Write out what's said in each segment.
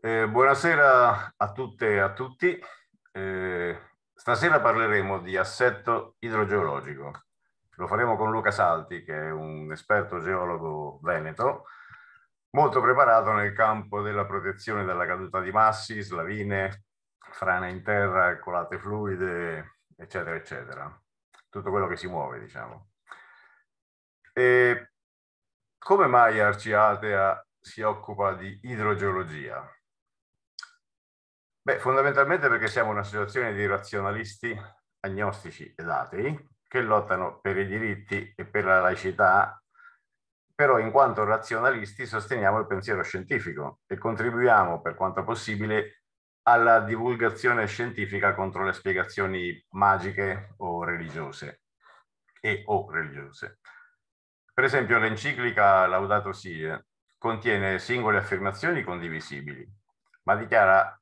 Eh, buonasera a tutte e a tutti. Eh, stasera parleremo di assetto idrogeologico. Lo faremo con Luca Salti, che è un esperto geologo veneto, molto preparato nel campo della protezione dalla caduta di massi, slavine, frane in terra, colate fluide, eccetera, eccetera. Tutto quello che si muove, diciamo. E come mai Arciatea ah, si occupa di idrogeologia? Beh, fondamentalmente perché siamo una situazione di razionalisti agnostici ed atei che lottano per i diritti e per la laicità, però in quanto razionalisti sosteniamo il pensiero scientifico e contribuiamo per quanto possibile alla divulgazione scientifica contro le spiegazioni magiche o religiose e o religiose. Per esempio l'enciclica Laudato Si contiene singole affermazioni condivisibili, ma dichiara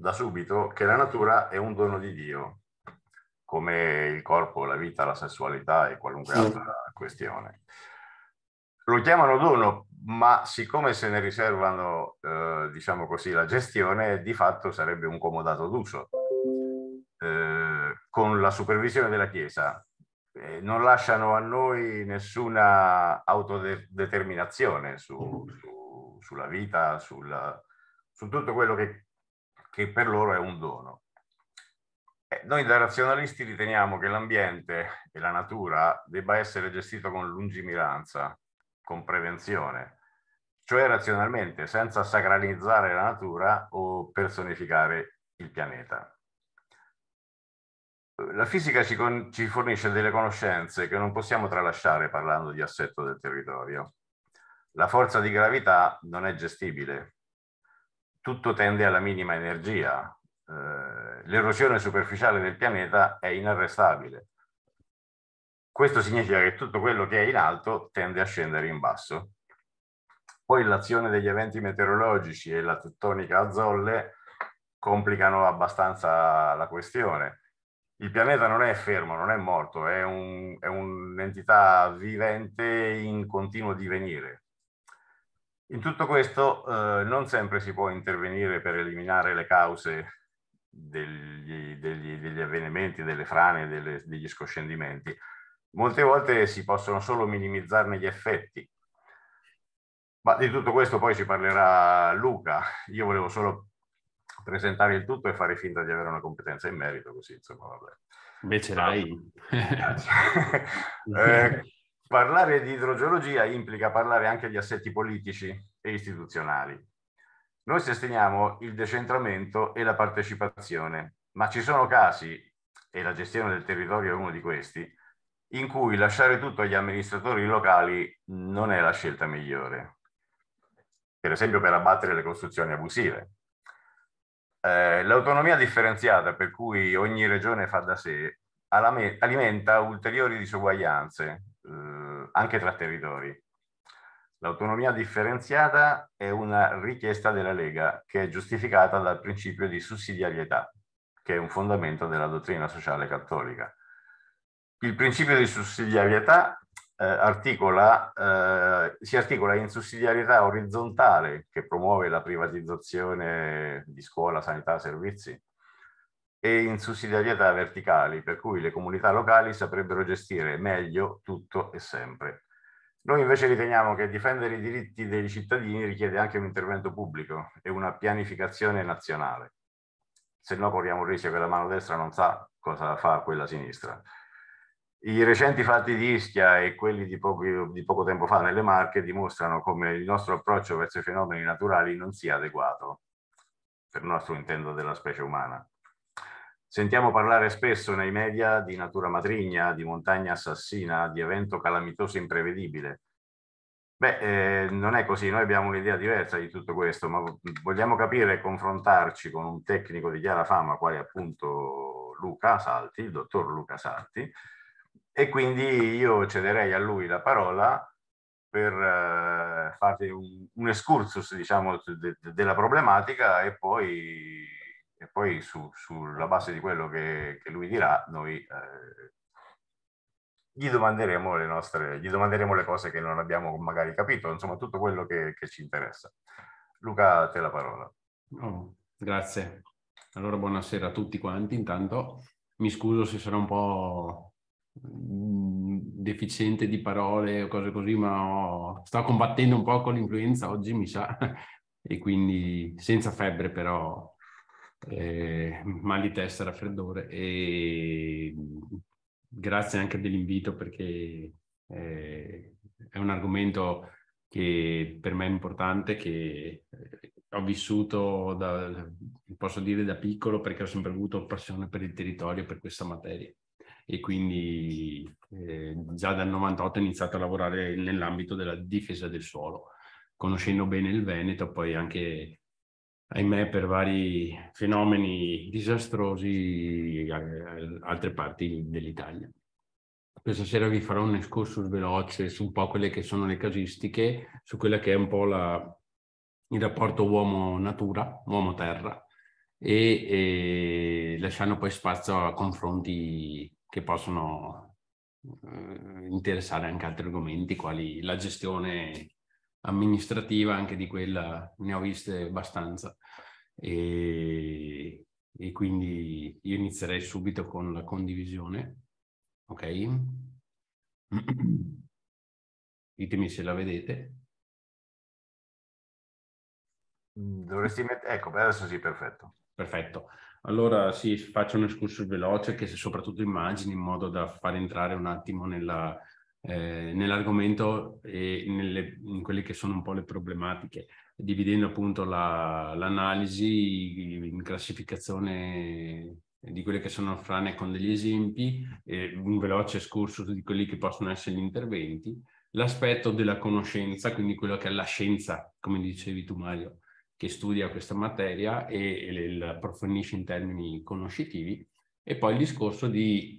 da subito che la natura è un dono di Dio, come il corpo, la vita, la sessualità e qualunque sì. altra questione. Lo chiamano dono, ma siccome se ne riservano, eh, diciamo così, la gestione, di fatto sarebbe un comodato d'uso, eh, con la supervisione della Chiesa. Eh, non lasciano a noi nessuna autodeterminazione su, su, sulla vita, sulla, su tutto quello che che per loro è un dono. Eh, noi da razionalisti riteniamo che l'ambiente e la natura debba essere gestito con lungimiranza, con prevenzione, cioè razionalmente, senza sacralizzare la natura o personificare il pianeta. La fisica ci, con, ci fornisce delle conoscenze che non possiamo tralasciare parlando di assetto del territorio. La forza di gravità non è gestibile, tutto tende alla minima energia. Eh, l'erosione superficiale del pianeta è inarrestabile. Questo significa che tutto quello che è in alto tende a scendere in basso. Poi l'azione degli eventi meteorologici e la tettonica a zolle complicano abbastanza la questione. Il pianeta non è fermo, non è morto, è, un, è un'entità vivente in continuo divenire in tutto questo eh, non sempre si può intervenire per eliminare le cause degli, degli, degli avvenimenti, delle frane, delle, degli scoscendimenti. Molte volte si possono solo minimizzarne gli effetti. Ma di tutto questo poi ci parlerà Luca. Io volevo solo presentare il tutto e fare finta di avere una competenza in merito, così insomma vabbè. Invece l'hai. eh, Parlare di idrogeologia implica parlare anche di assetti politici e istituzionali. Noi sosteniamo il decentramento e la partecipazione, ma ci sono casi, e la gestione del territorio è uno di questi, in cui lasciare tutto agli amministratori locali non è la scelta migliore. Per esempio per abbattere le costruzioni abusive. Eh, l'autonomia differenziata, per cui ogni regione fa da sé, alimenta ulteriori disuguaglianze, eh, anche tra territori. L'autonomia differenziata è una richiesta della Lega che è giustificata dal principio di sussidiarietà, che è un fondamento della dottrina sociale cattolica. Il principio di sussidiarietà eh, articola, eh, si articola in sussidiarietà orizzontale che promuove la privatizzazione di scuola, sanità, servizi, e in sussidiarietà verticali, per cui le comunità locali saprebbero gestire meglio tutto e sempre. Noi invece riteniamo che difendere i diritti dei cittadini richiede anche un intervento pubblico e una pianificazione nazionale, se no corriamo il rischio che la mano destra non sa cosa fa quella sinistra. I recenti fatti di Ischia e quelli di poco, di poco tempo fa nelle Marche dimostrano come il nostro approccio verso i fenomeni naturali non sia adeguato, per il nostro intento della specie umana. Sentiamo parlare spesso nei media di natura matrigna, di montagna assassina, di evento calamitoso imprevedibile. Beh, eh, non è così, noi abbiamo un'idea diversa di tutto questo, ma vogliamo capire e confrontarci con un tecnico di chiara fama, quale appunto Luca Salti, il dottor Luca Salti, e quindi io cederei a lui la parola per eh, farti un, un, excursus, diciamo, de, de, della problematica e poi e poi su, sulla base di quello che, che lui dirà noi eh, gli, domanderemo le nostre, gli domanderemo le cose che non abbiamo magari capito, insomma tutto quello che, che ci interessa. Luca, a te la parola. Oh, grazie. Allora buonasera a tutti quanti intanto. Mi scuso se sarò un po' mm, deficiente di parole o cose così, ma ho... sto combattendo un po' con l'influenza oggi, mi sa, e quindi senza febbre però eh, mal di testa, raffreddore e grazie anche dell'invito perché eh, è un argomento che per me è importante, che eh, ho vissuto, da, posso dire, da piccolo perché ho sempre avuto passione per il territorio, per questa materia e quindi eh, già dal 98 ho iniziato a lavorare nell'ambito della difesa del suolo. Conoscendo bene il Veneto, poi anche ahimè, per vari fenomeni disastrosi eh, altre parti dell'Italia. Questa sera vi farò un escursus veloce su un po' quelle che sono le casistiche, su quella che è un po' la, il rapporto uomo-natura, uomo-terra, e, e lasciando poi spazio a confronti che possono eh, interessare anche altri argomenti, quali la gestione amministrativa, anche di quella ne ho viste abbastanza. E, e quindi io inizierei subito con la condivisione. Ok? Ditemi se la vedete. Mm, dovresti mettere, ecco, adesso sì, perfetto. Perfetto. Allora sì, faccio un escursus veloce che soprattutto immagini in modo da far entrare un attimo nella eh, nell'argomento e nelle, in quelle che sono un po' le problematiche, dividendo appunto la, l'analisi in classificazione di quelle che sono frane con degli esempi, eh, un veloce escursus di quelli che possono essere gli interventi, l'aspetto della conoscenza, quindi quello che è la scienza, come dicevi tu Mario, che studia questa materia e, e approfondisce in termini conoscitivi, e poi il discorso di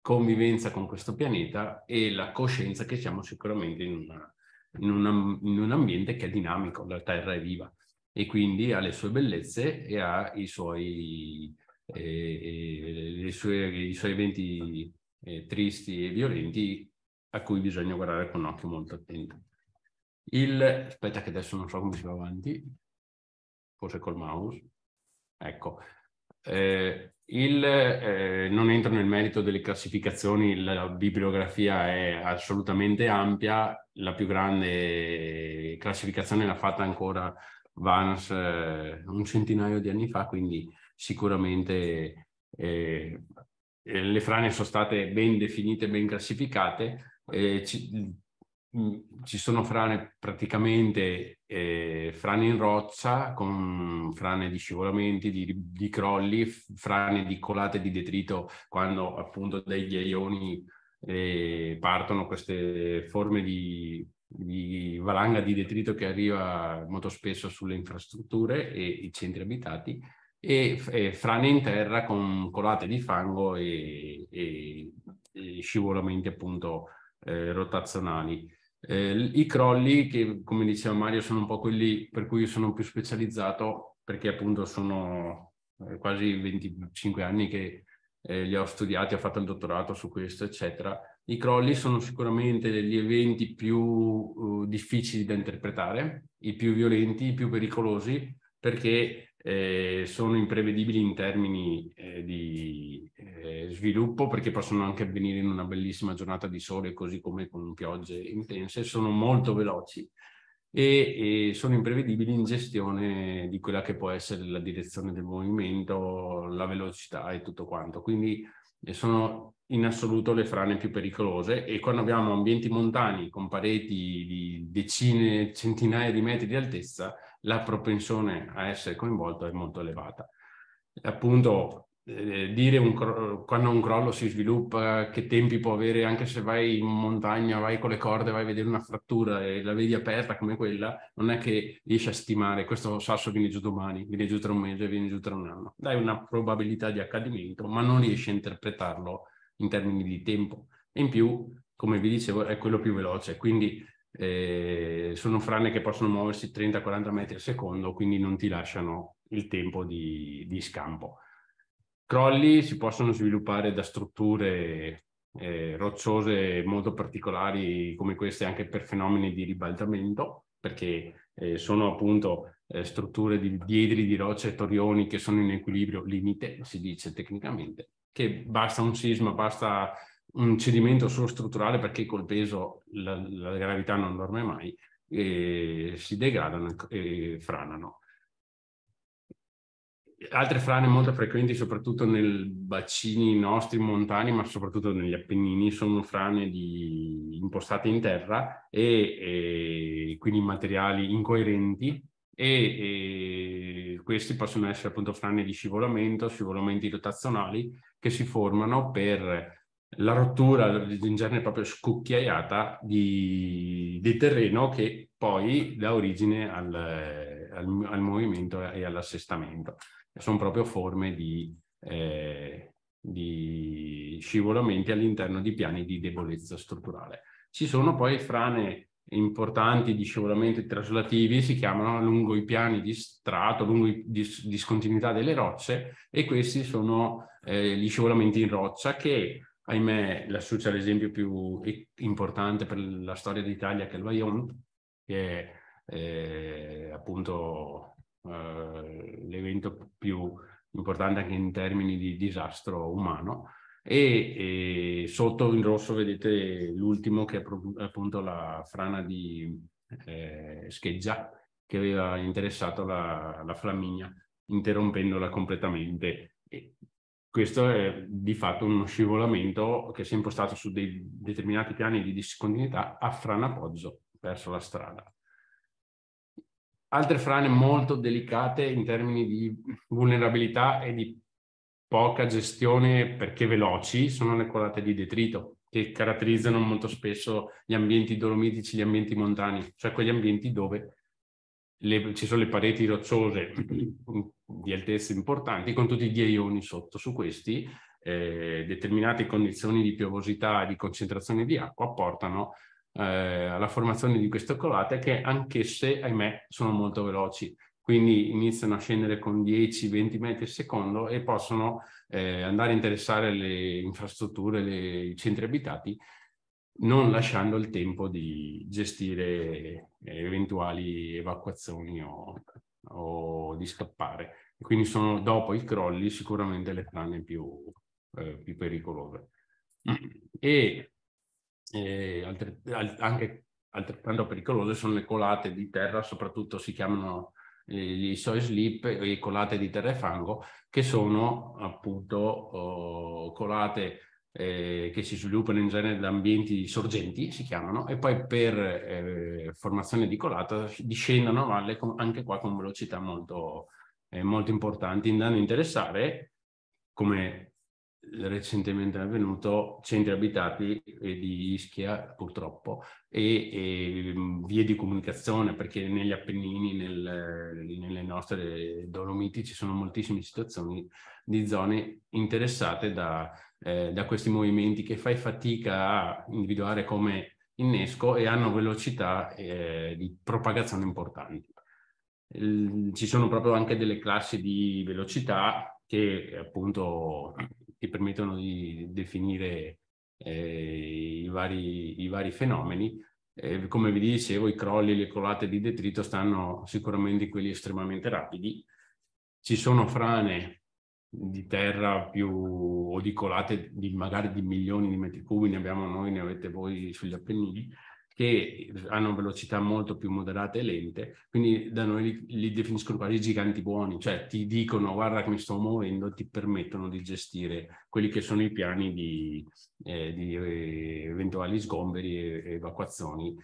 convivenza con questo pianeta e la coscienza che siamo sicuramente in, una, in, una, in un ambiente che è dinamico, la Terra è viva e quindi ha le sue bellezze e ha i suoi, eh, eh, sue, i suoi eventi eh, tristi e violenti a cui bisogna guardare con un occhio molto attento. Il, aspetta che adesso non so come si va avanti, forse col mouse. Ecco, eh, il, eh, non entro nel merito delle classificazioni, la bibliografia è assolutamente ampia, la più grande classificazione l'ha fatta ancora Vance eh, un centinaio di anni fa, quindi sicuramente eh, eh, le frane sono state ben definite, ben classificate. Eh, ci, ci sono frane praticamente eh, frane in roccia con frane di scivolamenti, di, di, crolli, frane di colate di detrito quando appunto dagli aioni eh, partono queste forme di, di, valanga di detrito che arriva molto spesso sulle infrastrutture e i centri abitati e, e frane in terra con colate di fango e, e, e scivolamenti appunto eh, rotazionali. Eh, I crolli, che come diceva Mario, sono un po' quelli per cui sono più specializzato, perché appunto sono eh, quasi 25 anni che eh, li ho studiati, ho fatto il dottorato su questo, eccetera. I crolli sono sicuramente gli eventi più uh, difficili da interpretare, i più violenti, i più pericolosi, perché eh, sono imprevedibili in termini eh, di eh, sviluppo perché possono anche avvenire in una bellissima giornata di sole così come con piogge intense, sono molto veloci e, e, sono imprevedibili in gestione di quella che può essere la direzione del movimento, la velocità e tutto quanto. Quindi eh, sono in assoluto le frane più pericolose e quando abbiamo ambienti montani con pareti di decine, centinaia di metri di altezza, la propensione a essere coinvolto è molto elevata. Appunto, eh, dire un quando un crollo si sviluppa, che tempi può avere, anche se vai in montagna, vai con le corde, vai a vedere una frattura e la vedi aperta come quella, non è che riesci a stimare questo sasso viene giù domani, viene giù tra un mese, viene giù tra un anno. Dai una probabilità di accadimento, ma non riesci a interpretarlo in termini di tempo. E in più, come vi dicevo, è quello più veloce, quindi eh, sono frane che possono muoversi 30-40 metri al secondo, quindi non ti lasciano il tempo di, di scampo. Crolli si possono sviluppare da strutture eh, rocciose molto particolari come queste anche per fenomeni di ribaltamento, perché eh, sono appunto eh, strutture di diedri di rocce e torioni che sono in equilibrio limite, si dice tecnicamente, che basta un sisma, basta un cedimento solo strutturale perché col peso la, la gravità non dorme mai, si degradano e franano. Altre frane molto frequenti, soprattutto nei bacini nostri montani, ma soprattutto negli Appennini, sono frane di, impostate in terra e, e quindi materiali incoerenti e, e, questi possono essere appunto frane di scivolamento, scivolamenti rotazionali che si formano per la rottura in genere proprio scucchiaiata di, di, terreno che poi dà origine al, al, al movimento e all'assestamento. Sono proprio forme di, eh, di, scivolamenti all'interno di piani di debolezza strutturale. Ci sono poi frane importanti di scivolamenti traslativi, si chiamano lungo i piani di strato, lungo i dis, discontinuità delle rocce e questi sono eh, gli scivolamenti in roccia che ahimè, lassù c'è l'esempio più importante per la storia d'Italia che è il Bayonne, che è eh, appunto eh, l'evento più importante anche in termini di disastro umano. E, e sotto in rosso vedete l'ultimo che è appunto la frana di eh, Scheggia che aveva interessato la, la Flaminia interrompendola completamente. E questo è di fatto uno scivolamento che si è impostato su dei determinati piani di discontinuità a frana franapozzo verso la strada. Altre frane molto delicate in termini di vulnerabilità e di poca gestione perché veloci sono le colate di detrito che caratterizzano molto spesso gli ambienti dolomitici, gli ambienti montani, cioè quegli ambienti dove le, ci sono le pareti rocciose di altezze importanti con tutti i ioni sotto. Su questi eh, determinate condizioni di piovosità e di concentrazione di acqua portano eh, alla formazione di queste colate che anch'esse, ahimè, sono molto veloci. Quindi iniziano a scendere con 10-20 metri al secondo e possono eh, andare a interessare le infrastrutture, le, i centri abitati, non lasciando il tempo di gestire eh, eventuali evacuazioni o o di scappare. Quindi sono dopo i crolli sicuramente le frane più, eh, più pericolose. E eh, altre, al, anche altrettanto pericolose sono le colate di terra, soprattutto si chiamano gli eh, soil slip le colate di terra e fango, che sono appunto oh, colate eh, che si sviluppano in genere da ambienti sorgenti, si chiamano, e poi per eh, formazione di colata discendono a valle con, anche qua con velocità molto, eh, molto importanti, andando a interessare, come recentemente è avvenuto, centri abitati di Ischia purtroppo e, e mm, vie di comunicazione, perché negli Appennini, nel, nelle nostre Dolomiti ci sono moltissime situazioni di zone interessate da eh, da questi movimenti che fai fatica a individuare come innesco e hanno velocità eh, di propagazione importanti. Il, ci sono proprio anche delle classi di velocità che appunto ti permettono di definire eh, i, vari, i, vari, fenomeni. Eh, come vi dicevo, i crolli e le colate di detrito stanno sicuramente in quelli estremamente rapidi. Ci sono frane di terra più odicolate di di magari di milioni di metri cubi, ne abbiamo noi, ne avete voi sugli Appennini, che hanno velocità molto più moderate e lente, quindi da noi li, li definiscono quasi giganti buoni, cioè ti dicono guarda che mi sto muovendo, ti permettono di gestire quelli che sono i piani di, eh, di eh, eventuali sgomberi e evacuazioni,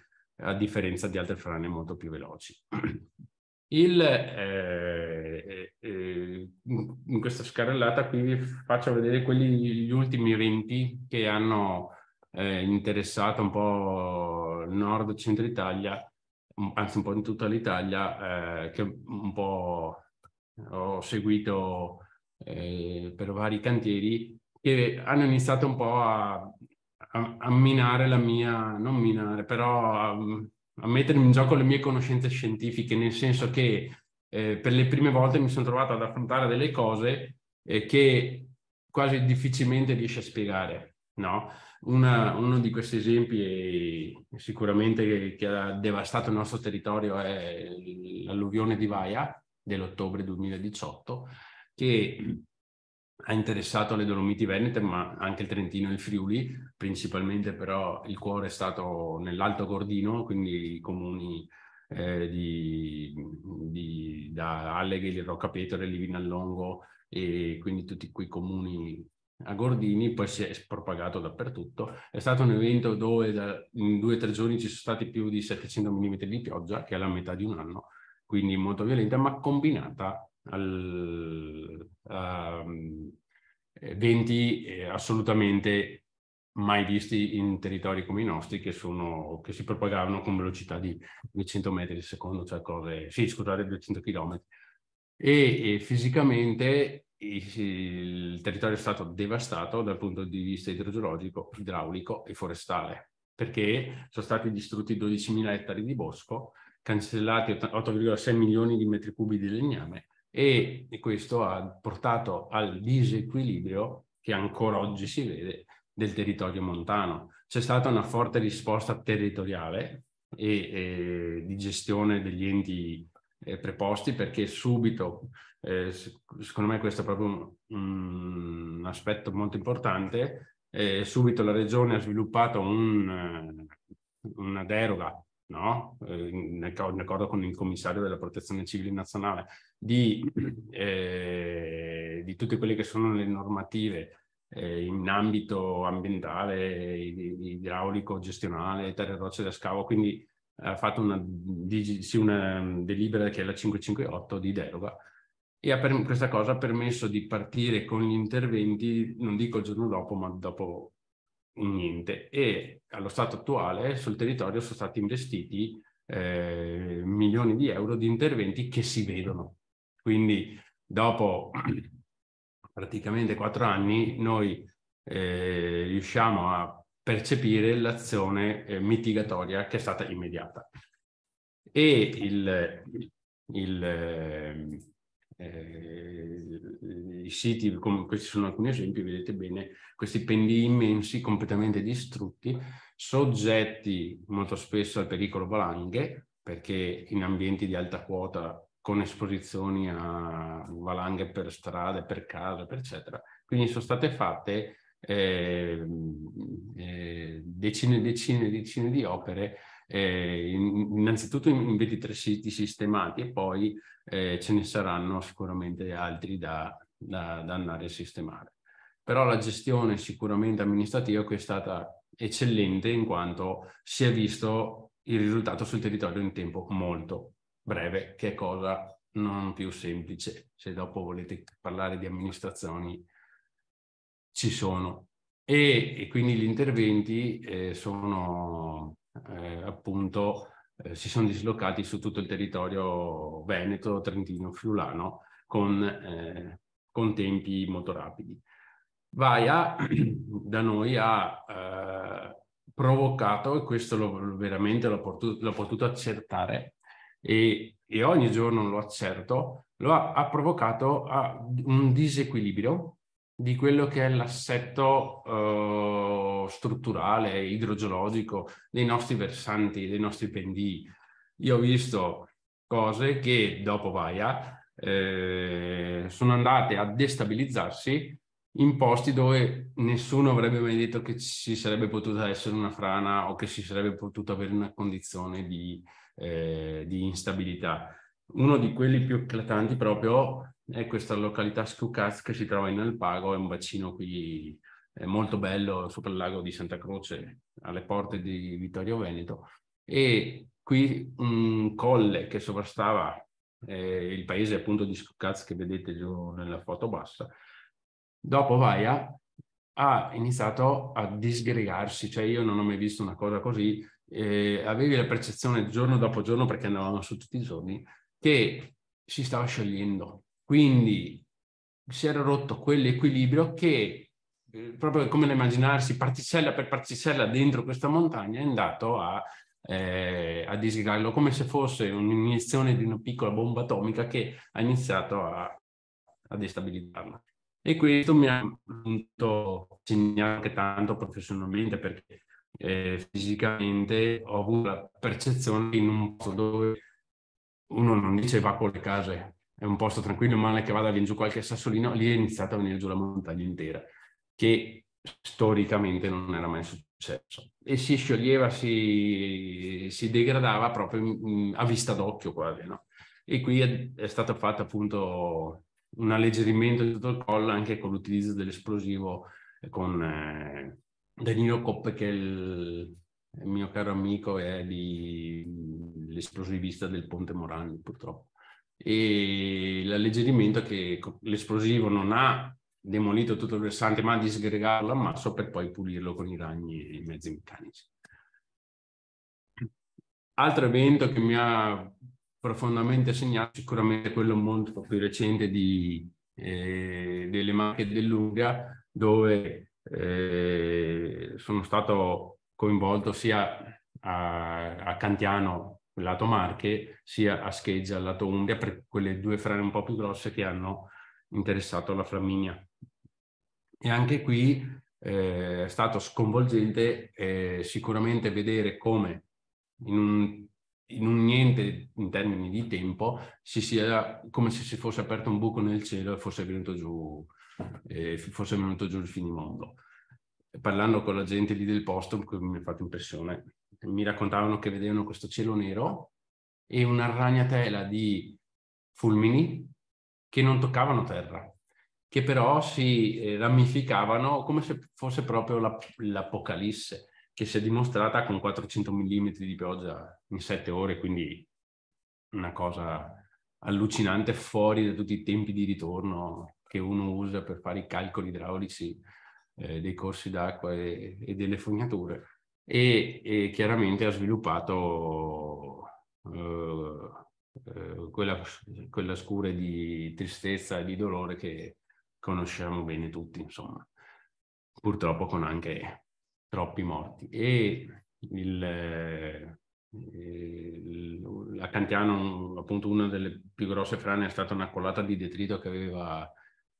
a differenza di altre frane molto più veloci. Il, eh, eh, eh in questa scarrellata qui vi faccio vedere quelli, gli ultimi eventi che hanno eh, interessato un po' il nord centro Italia, anzi un po' in tutta l'Italia, eh, che un po' ho seguito eh, per vari cantieri, che hanno iniziato un po' a, a, a minare la mia, non minare, però... A, mm, a mettermi in gioco le mie conoscenze scientifiche, nel senso che eh, per le prime volte mi sono trovato ad affrontare delle cose eh, che quasi difficilmente riesci a spiegare. No? Una, uno di questi esempi sicuramente che, che, ha devastato il nostro territorio è l'alluvione di Vaia dell'ottobre 2018, che ha interessato le Dolomiti Venete, ma anche il Trentino e il Friuli, principalmente però il cuore è stato nell'Alto Gordino, quindi i comuni eh, di, di, da Alleghe, Roccapetore, Livinallongo e quindi tutti quei comuni a Gordini, poi si è propagato dappertutto. È stato un evento dove da, in due o tre giorni ci sono stati più di 700 mm di pioggia, che è la metà di un anno, quindi molto violenta, ma combinata al, um, ehm, eventi eh, eh, assolutamente mai visti in territori come i nostri che, sono, che si propagavano con velocità di 200 metri al secondo, cioè cose, sì scusate 200 km. E, e fisicamente il, il territorio è stato devastato dal punto di vista idrogeologico, idraulico e forestale, perché sono stati distrutti 12.000 ettari di bosco, cancellati 8,6 milioni di metri cubi di legname e questo ha portato al disequilibrio che ancora oggi si vede del territorio montano. C'è stata una forte risposta territoriale e, e di gestione degli enti eh, preposti perché subito, eh, secondo me questo è proprio un, un aspetto molto importante, eh, subito la regione ha sviluppato un, eh, una deroga no? eh, in, in, accordo con il commissario della protezione civile nazionale, di, eh, di tutte quelle che sono le normative eh, in ambito ambientale, idraulico, gestionale, terre rocce da scavo, quindi ha fatto una, sì, una delibera che è la 558 di deroga e ha per, questa cosa ha permesso di partire con gli interventi, non dico il giorno dopo, ma dopo niente e allo stato attuale sul territorio sono stati investiti eh, milioni di euro di interventi che si vedono. Quindi dopo praticamente quattro anni noi eh, riusciamo a percepire l'azione eh, mitigatoria che è stata immediata. E il, il, ehm, eh, i siti, come questi sono alcuni esempi, vedete bene questi pendii immensi, completamente distrutti, soggetti molto spesso al pericolo valanghe, perché in ambienti di alta quota con esposizioni a valanghe per strade, per case, eccetera. Quindi sono state fatte eh, eh, decine e decine e decine di opere eh, innanzitutto in 23 siti sistemati e poi eh, ce ne saranno sicuramente altri da, da, da andare a sistemare. Però la gestione sicuramente amministrativa è stata eccellente in quanto si è visto il risultato sul territorio in tempo molto breve, che è cosa non più semplice. Se dopo volete parlare di amministrazioni, ci sono. E, e quindi gli interventi eh, sono eh, appunto eh, si sono dislocati su tutto il territorio veneto, trentino, friulano con, eh, con tempi molto rapidi. Vaia da noi ha eh, provocato, e questo lo, veramente l'ho potuto, potuto, accertare, e, e, ogni giorno lo accerto, lo ha, ha provocato ah, un disequilibrio di quello che è l'assetto uh, strutturale, idrogeologico dei nostri versanti, dei nostri pendii. Io ho visto cose che dopo Vaia eh, sono andate a destabilizzarsi in posti dove nessuno avrebbe mai detto che ci sarebbe potuta essere una frana o che si sarebbe potuta avere una condizione di, eh, di instabilità. Uno di quelli più eclatanti proprio è questa località Skukaz che si trova in Alpago, è un bacino qui molto bello sopra il lago di Santa Croce, alle porte di Vittorio Veneto. E qui un colle che sovrastava eh, il paese appunto di Skukaz che vedete giù nella foto bassa. Dopo Vaia ha iniziato a disgregarsi, cioè io non ho mai visto una cosa così, eh, avevi la percezione giorno dopo giorno, perché andavamo su tutti i giorni, che si stava sciogliendo, quindi si era rotto quell'equilibrio che, eh, proprio come da immaginarsi, particella per particella dentro questa montagna è andato a, eh, a disgrigarlo, come se fosse un'iniezione di una piccola bomba atomica che ha iniziato a, a destabilizzarla. E questo mi ha appunto segnato anche tanto professionalmente perché eh, fisicamente ho avuto la percezione in un posto dove uno non diceva con le case è un posto tranquillo, male che vada, viene giù qualche sassolino, lì è iniziata a venire giù la montagna intera, che storicamente non era mai successo. E si scioglieva, si, si degradava proprio a vista d'occhio quasi, no? E qui è, è stato fatto appunto un alleggerimento di tutto il collo anche con l'utilizzo dell'esplosivo eh, con eh, Danilo Coppe che è il, il mio caro amico è l'esplosivista del Ponte Morandi purtroppo e l'alleggerimento che l'esplosivo non ha demolito tutto il versante ma ha disgregato l'ammasso per poi pulirlo con i ragni e i mezzi meccanici. Altro evento che mi ha profondamente segnato sicuramente quello molto più recente di, eh, delle macchie dell'Umbria dove eh, sono stato coinvolto sia a, a Cantiano lato Marche, sia a Scheggia, lato Umbria, per quelle due frane un po' più grosse che hanno interessato la Flaminia. E anche qui eh, è stato sconvolgente eh, sicuramente vedere come in un, in un, niente in termini di tempo si sia come se si fosse aperto un buco nel cielo e fosse venuto giù, eh, fosse venuto giù il finimondo. Parlando con la gente lì del posto, mi ha fatto impressione mi raccontavano che vedevano questo cielo nero e una ragnatela di fulmini che non toccavano terra, che però si eh, ramificavano come se fosse proprio la, l'Apocalisse, che si è dimostrata con 400 mm di pioggia in 7 ore, quindi una cosa allucinante fuori da tutti i tempi di ritorno che uno usa per fare i calcoli idraulici eh, dei corsi d'acqua e, e delle fognature e, e chiaramente ha sviluppato eh, eh, quella, quella scure di tristezza e di dolore che conosciamo bene tutti, insomma, purtroppo con anche troppi morti. E il, eh, il, a Cantiano, appunto, una delle più grosse frane è stata una colata di detrito che aveva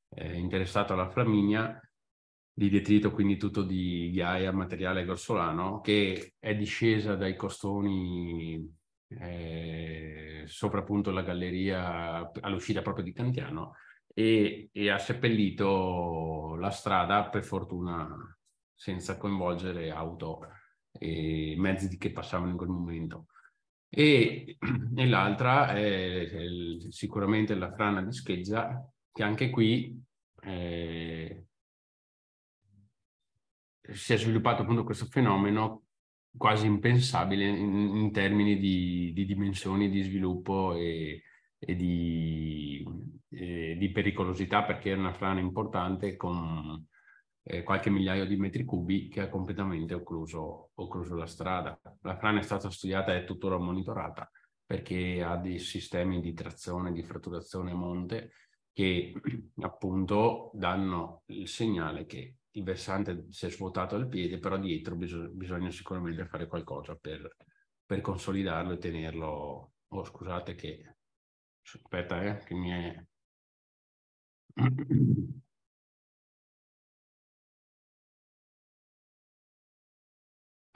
eh, interessato la Flaminia di detrito, quindi tutto di ghiaia, materiale grossolano, che è discesa dai costoni eh, sopra appunto la galleria all'uscita proprio di Cantiano e, e ha seppellito la strada, per fortuna senza coinvolgere auto e mezzi che passavano in quel momento. E, e l'altra è, è sicuramente la frana di Scheggia, che anche qui eh, si è sviluppato appunto questo fenomeno quasi impensabile in, in termini di, di, dimensioni di sviluppo e, e, di, e, di, pericolosità perché era una frana importante con eh, qualche migliaio di metri cubi che ha completamente occluso, occluso la strada. La frana è stata studiata e tuttora monitorata perché ha dei sistemi di trazione, di fratturazione a monte che appunto danno il segnale che il versante si è svuotato al piede, però dietro bisog- bisogna sicuramente fare qualcosa per, per, consolidarlo e tenerlo. Oh, scusate che... Aspetta, eh, che mi è...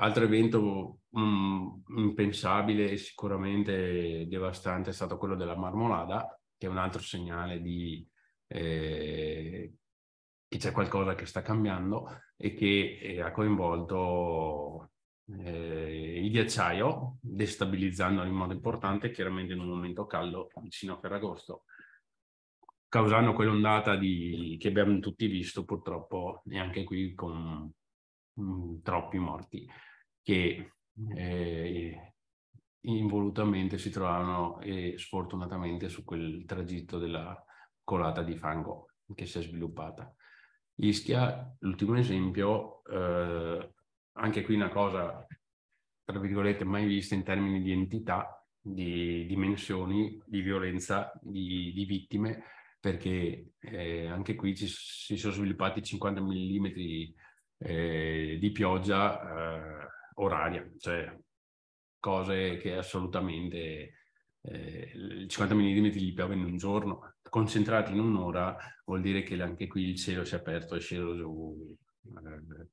Altro evento um, impensabile e sicuramente devastante è stato quello della Marmolada, che è un altro segnale di eh, che c'è qualcosa che sta cambiando e che eh, ha coinvolto eh, il ghiacciaio, destabilizzandolo in modo importante, chiaramente in un momento caldo vicino a Ferragosto, causando quell'ondata di, che abbiamo tutti visto purtroppo, e anche qui con mh, mm, troppi morti, che eh, involutamente si trovavano e eh, sfortunatamente su quel tragitto della colata di fango che si è sviluppata. Ischia, l'ultimo esempio, eh, anche qui una cosa, tra virgolette, mai vista in termini di entità, di dimensioni, di violenza, di, di vittime, perché eh, anche qui ci, si sono sviluppati 50 mm eh, di pioggia eh, oraria, cioè cose che assolutamente eh, 50 mm gli piove in un giorno, concentrati in un'ora vuol dire che anche qui il cielo si è aperto, è sceso giù, eh,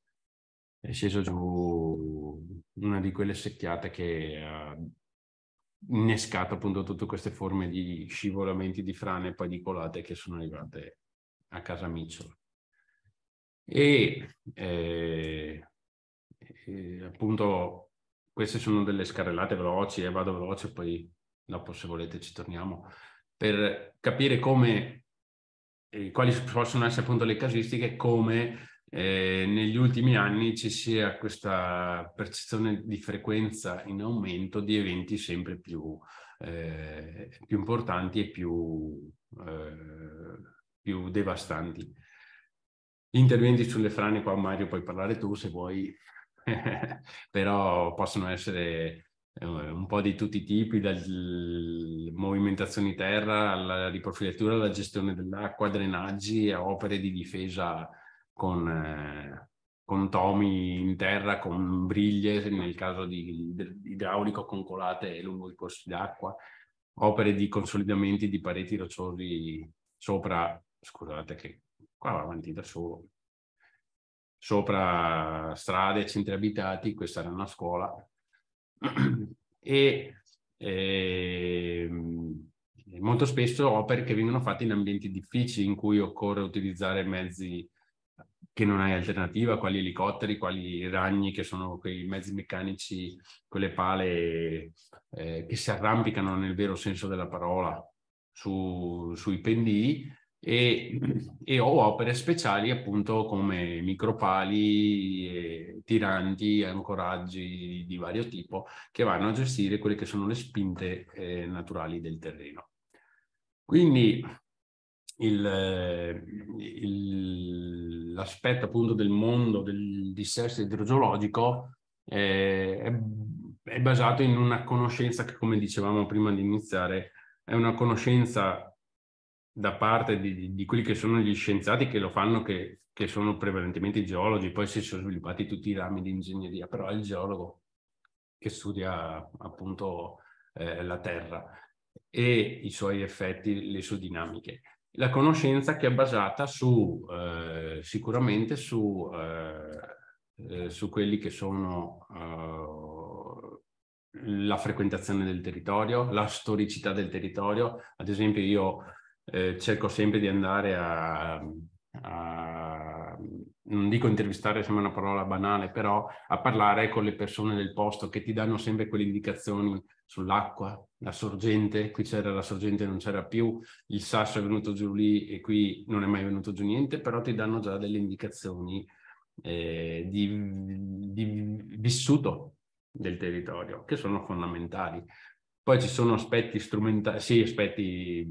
è sceso giù una di quelle secchiate che ha innescato appunto tutte queste forme di scivolamenti di frane e poi di colate che sono arrivate a casa Micciola. E eh, eh, appunto queste sono delle scarrellate veloci e eh, vado veloce poi dopo se volete ci torniamo, per capire come, eh, quali possono essere appunto le casistiche, come eh, negli ultimi anni ci sia questa percezione di frequenza in aumento di eventi sempre più, eh, più importanti e più, eh, più, devastanti. Interventi sulle frane, qua Mario puoi parlare tu se vuoi, però possono essere eh, un po' di tutti i tipi, dalle movimentazioni terra alla riprofilatura, alla gestione dell'acqua, drenaggi a opere di difesa con, eh, con tomi in terra, con briglie nel caso di, di idraulico, con colate lungo i corsi d'acqua, opere di consolidamenti di pareti rocciosi sopra, scusate che qua va avanti da solo, sopra strade, centri abitati, questa era una scuola, e eh, molto spesso opere che vengono fatte in ambienti difficili in cui occorre utilizzare mezzi che non hai alternativa, quali elicotteri, quali ragni, che sono quei mezzi meccanici, quelle pale eh, che si arrampicano nel vero senso della parola su, sui pendii, e, e, ho opere speciali appunto come micropali, e tiranti, ancoraggi di vario tipo che vanno a gestire quelle che sono le spinte eh, naturali del terreno. Quindi eh, l'aspetto appunto del mondo del dissesto idrogeologico eh, è, è basato in una conoscenza che, come dicevamo prima di iniziare, è una conoscenza da parte di, di, quelli che sono gli scienziati che lo fanno, che che sono prevalentemente geologi, poi si sono sviluppati tutti i rami di ingegneria, però è il geologo che studia appunto eh, la Terra e i suoi effetti, le sue dinamiche. La conoscenza che è basata su, eh, sicuramente su, eh, eh su quelli che sono eh, la frequentazione del territorio, la storicità del territorio. Ad esempio io eh, cerco sempre di andare a a, ehm, non dico intervistare sembra una parola banale, però a parlare con le persone del posto che ti danno sempre quelle indicazioni sull'acqua, la sorgente, qui c'era la sorgente non c'era più, il sasso è venuto giù lì e qui non è mai venuto giù niente, però ti danno già delle indicazioni eh, di, di vissuto del territorio, che sono fondamentali. Poi ci sono aspetti strumentali, sì, aspetti,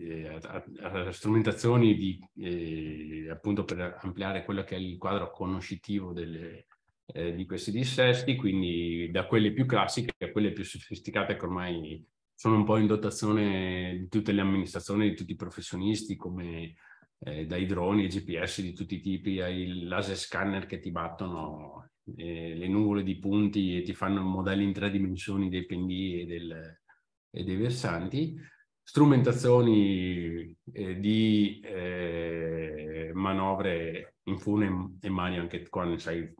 eh, strumentazioni di, eh, appunto per ampliare quello che è il quadro conoscitivo delle, eh, di questi dissesti, quindi da quelle più classiche a quelle più sofisticate che ormai sono un po' in dotazione di tutte le amministrazioni, di tutti i professionisti, come eh, dai droni ai GPS di tutti i tipi, ai laser scanner che ti battono eh, le nuvole di punti e ti fanno modelli in tre dimensioni dei pendii e, del, e dei versanti, strumentazioni eh, di eh, manovre in fune e mani, anche qua ne sai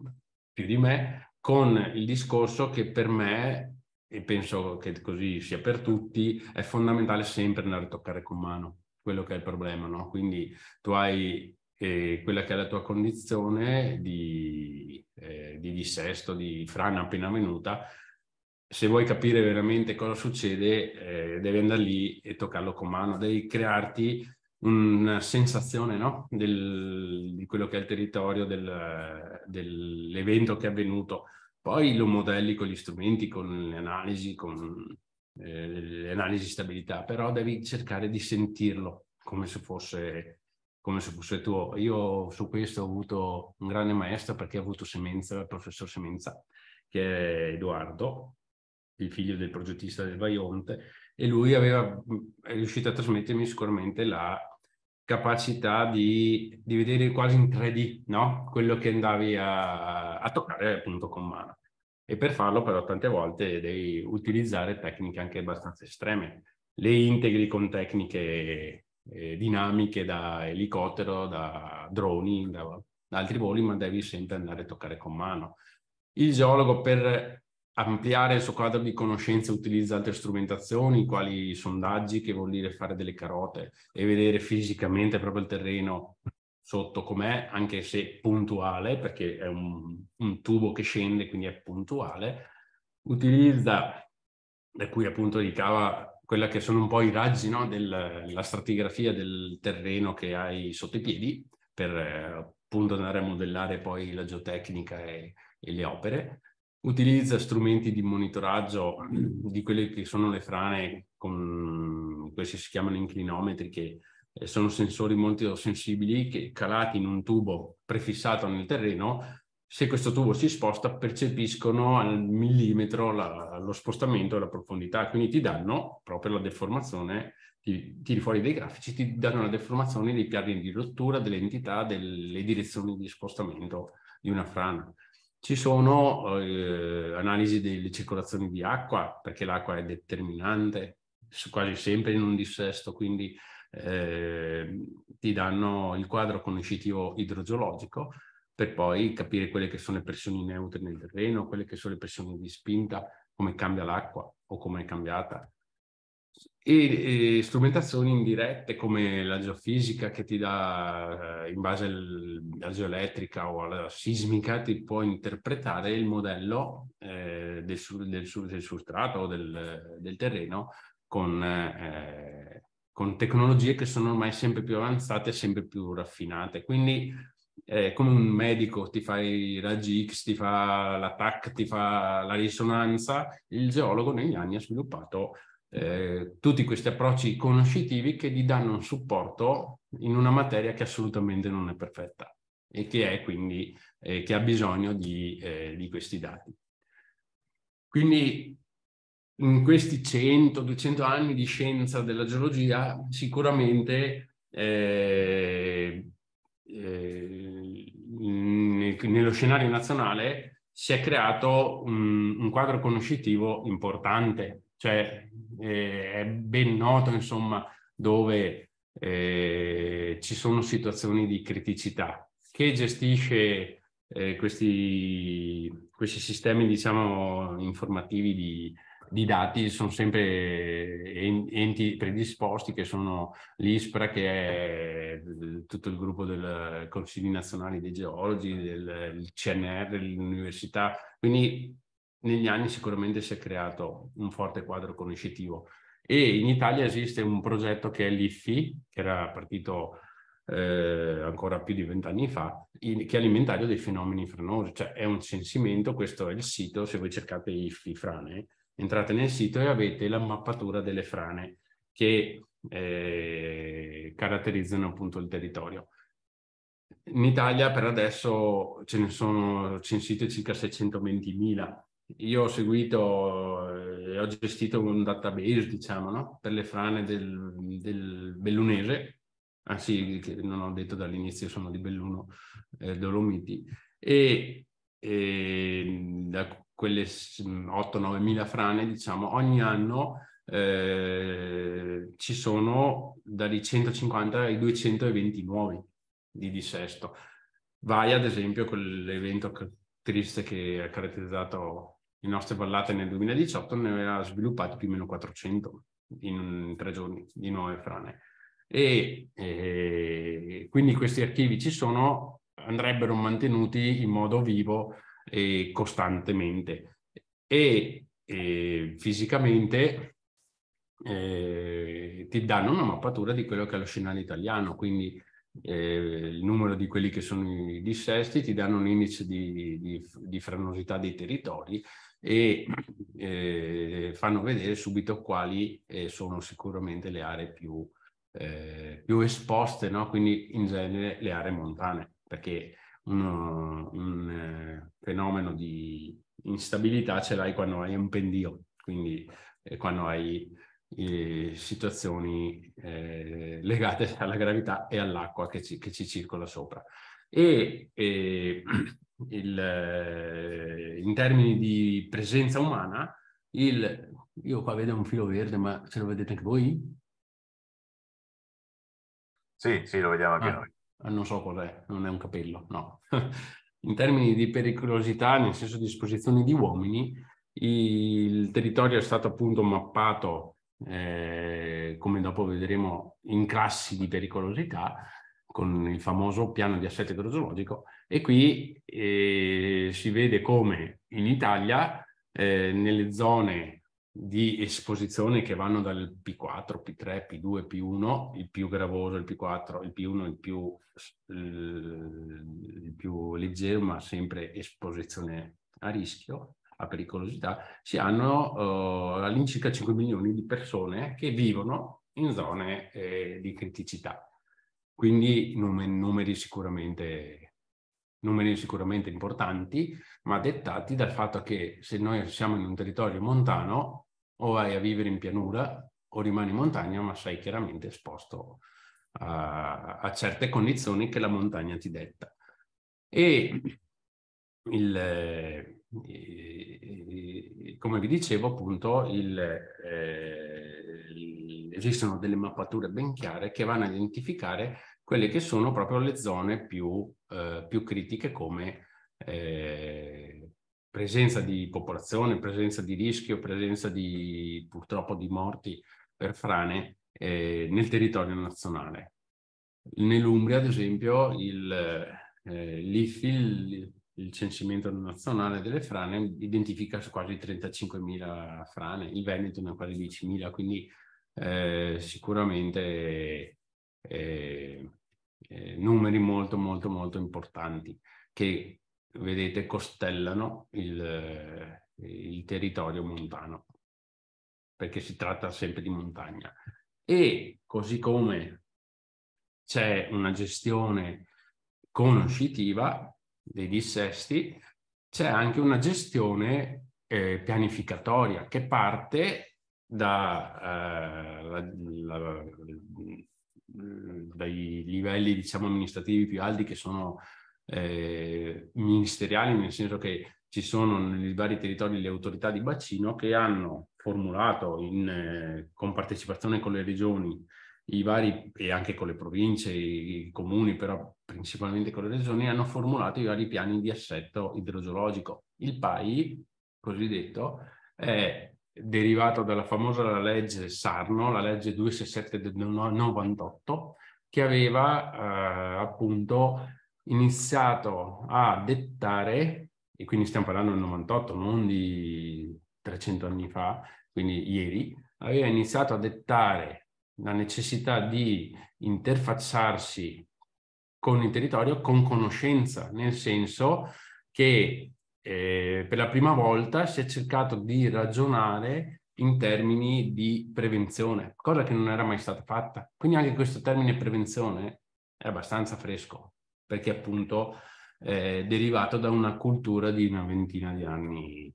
più di me, con il discorso che per me, e penso che così sia per tutti, è fondamentale sempre andare a toccare con mano quello che è il problema, no? Quindi tu hai eh, quella che è la tua condizione di, eh, di dissesto, di frana appena venuta, se vuoi capire veramente cosa succede, eh, devi andare lì e toccarlo con mano, devi crearti una sensazione no? del, di quello che è il territorio, del, dell'evento che è avvenuto. Poi lo modelli con gli strumenti, con le analisi, con eh, le analisi di stabilità, però devi cercare di sentirlo come se fosse come se fosse tuo. Io su questo ho avuto un grande maestro perché ho avuto Semenza, il professor Semenza, che è Edoardo, il figlio del progettista del Vaionte, e lui aveva, mm, è riuscito a trasmettermi sicuramente la capacità di, di vedere quasi in 3D no? quello che andavi a, a toccare appunto con mano. E per farlo però tante volte devi utilizzare tecniche anche abbastanza estreme. Le integri con tecniche eh, dinamiche da elicottero, da droni, da, da altri voli, ma devi sempre andare a toccare con mano. Il geologo per ampliare il suo quadro di conoscenze utilizza altre strumentazioni, quali sondaggi, che vuol dire fare delle carote e vedere fisicamente proprio il terreno sotto com'è, anche se puntuale, perché è un, un tubo che scende, quindi è puntuale. Utilizza, da cui appunto ricava quella che sono un po' i raggi no, della stratigrafia del terreno che hai sotto i piedi per eh, appunto andare a modellare poi la geotecnica e, e le opere. Utilizza strumenti di monitoraggio di quelle che sono le frane, con, questi si chiamano inclinometri, che eh, sono sensori molto sensibili che calati in un tubo prefissato nel terreno se questo tubo si sposta, percepiscono al millimetro la, lo spostamento e la profondità, quindi ti danno proprio la deformazione, ti, tiri fuori dei grafici, ti danno la deformazione dei piani di rottura, delle entità, delle direzioni di spostamento di una frana. Ci sono eh, analisi delle circolazioni di acqua, perché l'acqua è determinante, quasi sempre in un dissesto, quindi eh, ti danno il quadro conoscitivo idrogeologico, per poi capire quelle che sono le pressioni neutre nel terreno, quelle che sono le pressioni di spinta, come cambia l'acqua o come è cambiata. E, e eh, strumentazioni indirette come la geofisica che ti dà, eh, in base alla geoelettrica o alla sismica, ti può interpretare il modello eh, del, del, del, substrato o del, del terreno con, eh, con tecnologie che sono ormai sempre più avanzate, sempre più raffinate. Quindi eh, come un medico ti fa i raggi X, ti fa la TAC, ti fa la risonanza, il geologo negli anni ha sviluppato eh, tutti questi approcci conoscitivi che gli danno un supporto in una materia che assolutamente non è perfetta e che è quindi eh, che ha bisogno di, eh, di, questi dati. Quindi in questi 100-200 anni di scienza della geologia sicuramente eh, eh nello scenario nazionale si è creato un, un quadro conoscitivo importante, cioè eh, è ben noto insomma dove eh, ci sono situazioni di criticità. Che gestisce eh, questi, questi, sistemi diciamo informativi di, di dati sono sempre enti predisposti che sono l'ISPRA che è eh, tutto il gruppo del Consiglio Nazionale dei Geologi, del CNR, l'università, quindi negli anni sicuramente si è creato un forte quadro conoscitivo e in Italia esiste un progetto che è l'IFI, che era partito eh, ancora più di vent'anni fa, il, che è l'inventario dei fenomeni franosi, cioè è un censimento, questo è il sito, se voi cercate IFI frane, entrate nel sito e avete la mappatura delle frane che eh, caratterizzano appunto il territorio. In Italia per adesso ce ne sono censite circa 620.000. Io ho seguito e eh, ho gestito un database, diciamo, no? per le frane del, del bellunese, anzi, ah, sì, non ho detto dall'inizio, sono di Belluno eh, Dolomiti, e, e ehm, da, quelle 8-9 mila frane, diciamo, ogni anno eh, ci sono dai 150 ai 220 nuovi di dissesto. Vai ad esempio con l'evento triste che ha caratterizzato le nostre vallate nel 2018, ne aveva sviluppati più o meno 400 in tre giorni di nuove frane. E, e quindi questi archivi ci sono, andrebbero mantenuti in modo vivo eh, costantemente e eh, fisicamente eh, ti danno una mappatura di quello che è lo scenario italiano, quindi eh, il numero di quelli che sono i dissesti, ti danno un indice di, di, di frenosità dei territori e eh, fanno vedere subito quali eh, sono sicuramente le aree più, eh, più esposte, no? quindi in genere le aree montane, perché uno, un eh, fenomeno di instabilità ce l'hai quando hai un pendio, quindi eh, quando hai eh, situazioni eh, legate alla gravità e all'acqua che ci, che ci circola sopra. E, eh, il, in termini di presenza umana, il, io qua vedo un filo verde, ma ce lo vedete anche voi? Sì, sì, lo vediamo anche ah. noi non so cos'è, non è un capello, no. In termini di pericolosità, nel senso di esposizione di uomini, il territorio è stato appunto mappato, eh, come dopo vedremo, in classi di pericolosità, con il famoso piano di assetto idrogeologico e qui eh, si vede come in Italia eh, nelle zone di esposizioni che vanno dal P4, P3, P2, P1, il più gravoso, il P4, il P1, il più, il più leggero, ma sempre esposizione a rischio, a pericolosità, si hanno eh, all'incirca 5 milioni di persone che vivono in zone eh, di criticità. Quindi numeri sicuramente numeri sicuramente importanti, ma dettati dal fatto che se noi siamo in un territorio montano, o vai a vivere in pianura o rimani in montagna, ma sei chiaramente esposto a, a certe condizioni che la montagna ti detta. E il, eh, come vi dicevo, appunto, il, eh, il, esistono delle mappature ben chiare che vanno a identificare quelle che sono proprio le zone più, eh, più critiche come eh, presenza di popolazione, presenza di rischio, presenza di purtroppo di morti per frane eh, nel territorio nazionale. Nell'Umbria, ad esempio, il, eh, l'IFIL, il censimento nazionale delle frane, identifica quasi 35.000 frane, il Veneto ne ha quasi 10.000, quindi eh, sicuramente eh, eh, numeri molto molto molto importanti che vedete, costellano il, il territorio montano, perché si tratta sempre di montagna. E così come c'è una gestione conoscitiva dei dissesti, c'è anche una gestione eh, pianificatoria che parte da, eh, dai livelli diciamo, amministrativi più alti che sono eh, ministeriali, nel senso che ci sono nei vari territori le autorità di bacino che hanno formulato in, eh, con partecipazione con le regioni i vari, e anche con le province, i, i comuni, però principalmente con le regioni, hanno formulato i vari piani di assetto idrogeologico. Il PAI, cosiddetto, è derivato dalla famosa legge Sarno, la legge 267 del 98, che aveva eh, appunto iniziato a dettare, e quindi stiamo parlando del 98, non di 300 anni fa, quindi ieri, aveva iniziato a dettare la necessità di interfacciarsi con il territorio con conoscenza, nel senso che eh, per la prima volta si è cercato di ragionare in termini di prevenzione, cosa che non era mai stata fatta. Quindi anche questo termine prevenzione è abbastanza fresco perché appunto è eh, derivato da una cultura di una ventina di anni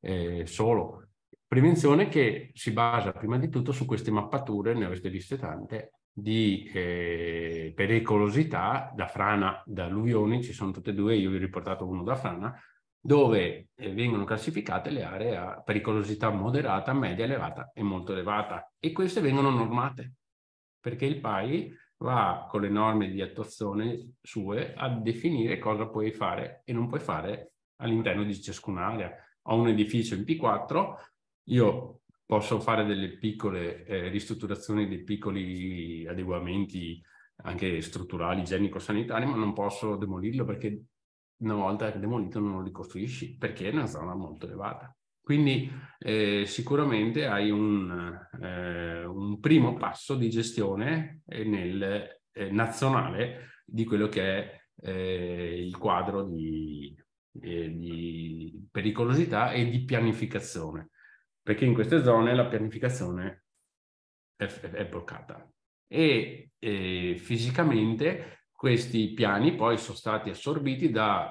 eh, solo. Prevenzione che si basa prima di tutto su queste mappature, ne avete viste tante, di eh, pericolosità da frana, da alluvioni, ci sono tutte e due, io vi ho riportato uno da frana, dove eh, vengono classificate le aree a pericolosità moderata, media elevata e molto elevata e queste vengono normate perché il PAI va con le norme di attuazione sue a definire cosa puoi fare e non puoi fare all'interno di ciascuna area. Ho un edificio in P4, io posso fare delle piccole eh, ristrutturazioni, dei piccoli adeguamenti anche strutturali, igienico-sanitari, ma non posso demolirlo perché una volta demolito non lo ricostruisci perché è una zona molto elevata. Quindi eh, sicuramente hai un, eh, un, primo passo di gestione eh, nel, eh, nazionale di quello che è eh, il quadro di, eh, di pericolosità e di pianificazione, perché in queste zone la pianificazione è, è bloccata. E fisicamente questi piani poi sono stati assorbiti da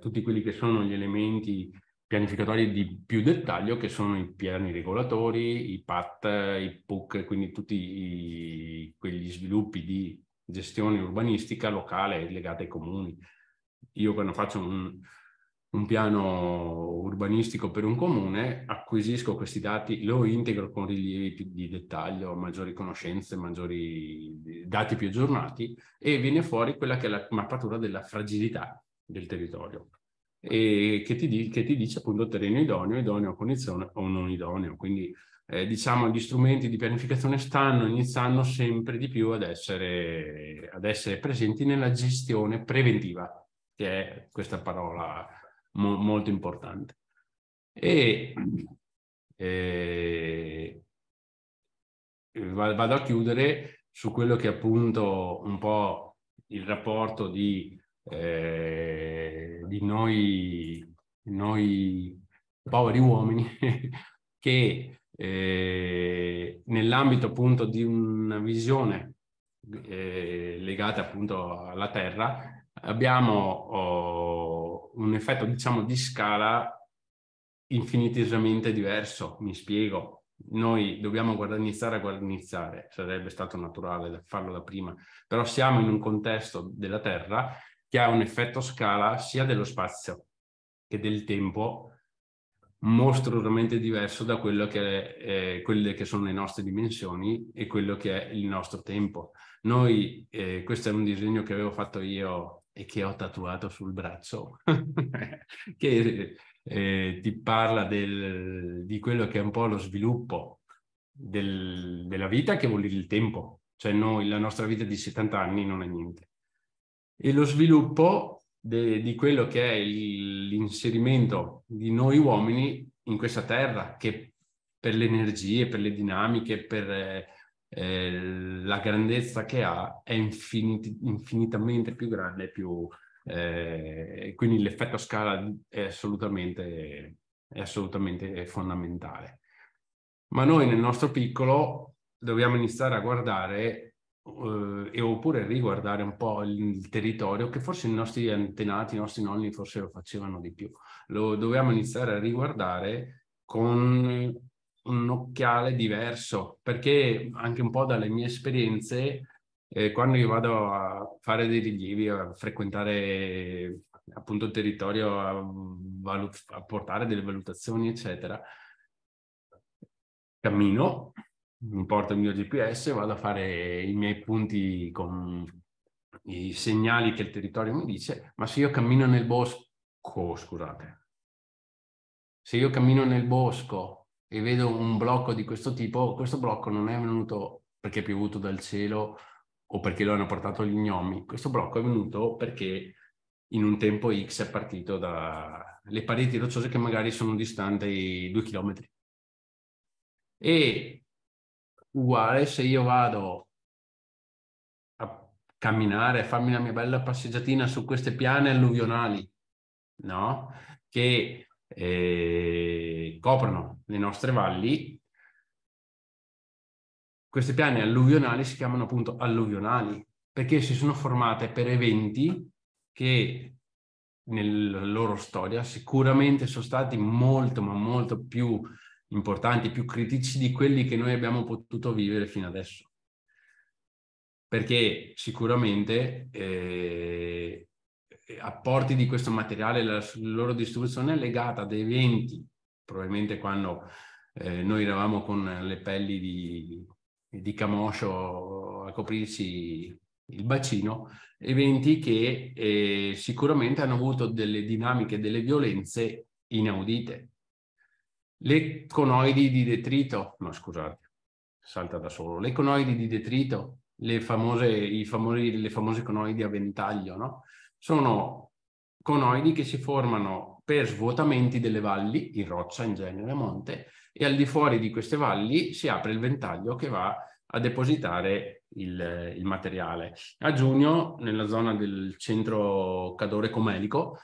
tutti quelli che sono gli elementi pianificatori di più dettaglio che sono i piani regolatori, i PAT, i PUC, quindi tutti i, quegli sviluppi di gestione urbanistica locale legata ai comuni. Io quando faccio un, un piano urbanistico per un comune, acquisisco questi dati, lo integro con rilievi di dettaglio, maggiori conoscenze, maggiori dati più aggiornati e viene fuori quella che è la mappatura della fragilità del territorio e che ti, che ti dice appunto terreno idoneo, idoneo a condizione o non idoneo. Quindi eh, diciamo gli strumenti di pianificazione stanno iniziando sempre di più ad essere, ad essere presenti nella gestione preventiva, che è questa parola mo- molto importante. E eh, vado a chiudere su quello che appunto un po' il rapporto di eh, di noi, noi, poveri uomini che eh, nell'ambito appunto di una visione eh, legata appunto alla Terra abbiamo oh, un effetto diciamo di scala infinitesimamente diverso, mi spiego. Noi dobbiamo guadagnizzare a guadagnizzare, sarebbe stato naturale farlo da prima, però siamo in un contesto della Terra che ha un effetto scala sia dello spazio che del tempo mostruosamente diverso da quello che è, eh, quelle che sono le nostre dimensioni e quello che è il nostro tempo. Noi, eh, questo è un disegno che avevo fatto io e che ho tatuato sul braccio, che eh, ti parla del, di quello che è un po' lo sviluppo del, della vita che vuol dire il tempo. Cioè noi, la nostra vita di 70 anni non è niente e lo sviluppo de, di quello che è l'inserimento di noi uomini in questa terra, che per le energie, per le dinamiche, per eh, eh la grandezza che ha, è infinit- infinitamente più grande, più, eh, quindi l'effetto a scala è assolutamente, è assolutamente fondamentale. Ma noi nel nostro piccolo dobbiamo iniziare a guardare Uhm, e oppure riguardare un po' il, territorio che forse i nostri antenati, i nostri nonni forse lo facevano di più. Lo dobbiamo iniziare a riguardare con un occhiale diverso, perché anche un po' dalle mie esperienze, eh, quando io vado a fare dei rilievi, a frequentare appunto il territorio, a, valut- a portare delle valutazioni, eccetera, cammino, mi porto il mio GPS, vado a fare i miei punti con i segnali che il territorio mi dice, ma se io cammino nel bosco, scusate, se io cammino nel bosco e vedo un blocco di questo tipo, questo blocco non è venuto perché è piovuto dal cielo o perché lo hanno portato gli gnomi, questo blocco è venuto perché in un tempo X è partito dalle pareti rocciose che magari sono distanti due chilometri. E uguale se io vado a camminare, a farmi una mia bella passeggiatina su queste piane alluvionali, no? Che eh, coprono le nostre valli. Queste piane alluvionali si chiamano appunto alluvionali perché si sono formate per eventi che nella loro storia sicuramente sono stati molto ma molto più importanti, più critici di quelli che noi abbiamo potuto vivere fino adesso. Perché sicuramente eh, apporti di questo materiale, la loro distribuzione è legata ad eventi, probabilmente quando eh, noi eravamo con le pelli di, di camoscio a coprirci il bacino, eventi che eh, sicuramente hanno avuto delle dinamiche, delle violenze inaudite le conoidi di detrito, no scusate, salta da solo, le conoidi di detrito, le famose, famosi, le famose conoidi a ventaglio, no? sono conoidi che si formano per svuotamenti delle valli, in roccia in genere, a monte, e al di fuori di queste valli si apre il ventaglio che va a depositare il, il materiale. A giugno, nella zona del centro Cadore Comelico,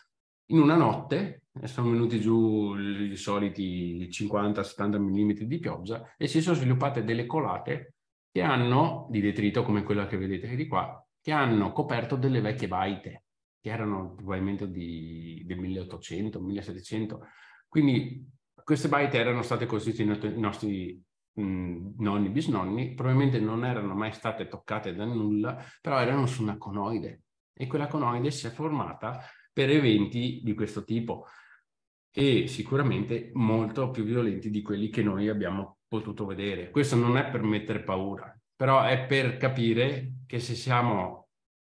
in una notte sono venuti giù i soliti 50-70 mm di pioggia e si sono sviluppate delle colate che hanno, di detrito come quella che vedete di qua, che hanno coperto delle vecchie baite, che erano probabilmente di, del 1800, 1700. Quindi queste baite erano state costruite dai nostri mh, mm, nonni, bisnonni, probabilmente non erano mai state toccate da nulla, però erano su una conoide e quella conoide si è formata per eventi di questo tipo e sicuramente molto più violenti di quelli che noi abbiamo potuto vedere. Questo non è per mettere paura, però è per capire che se siamo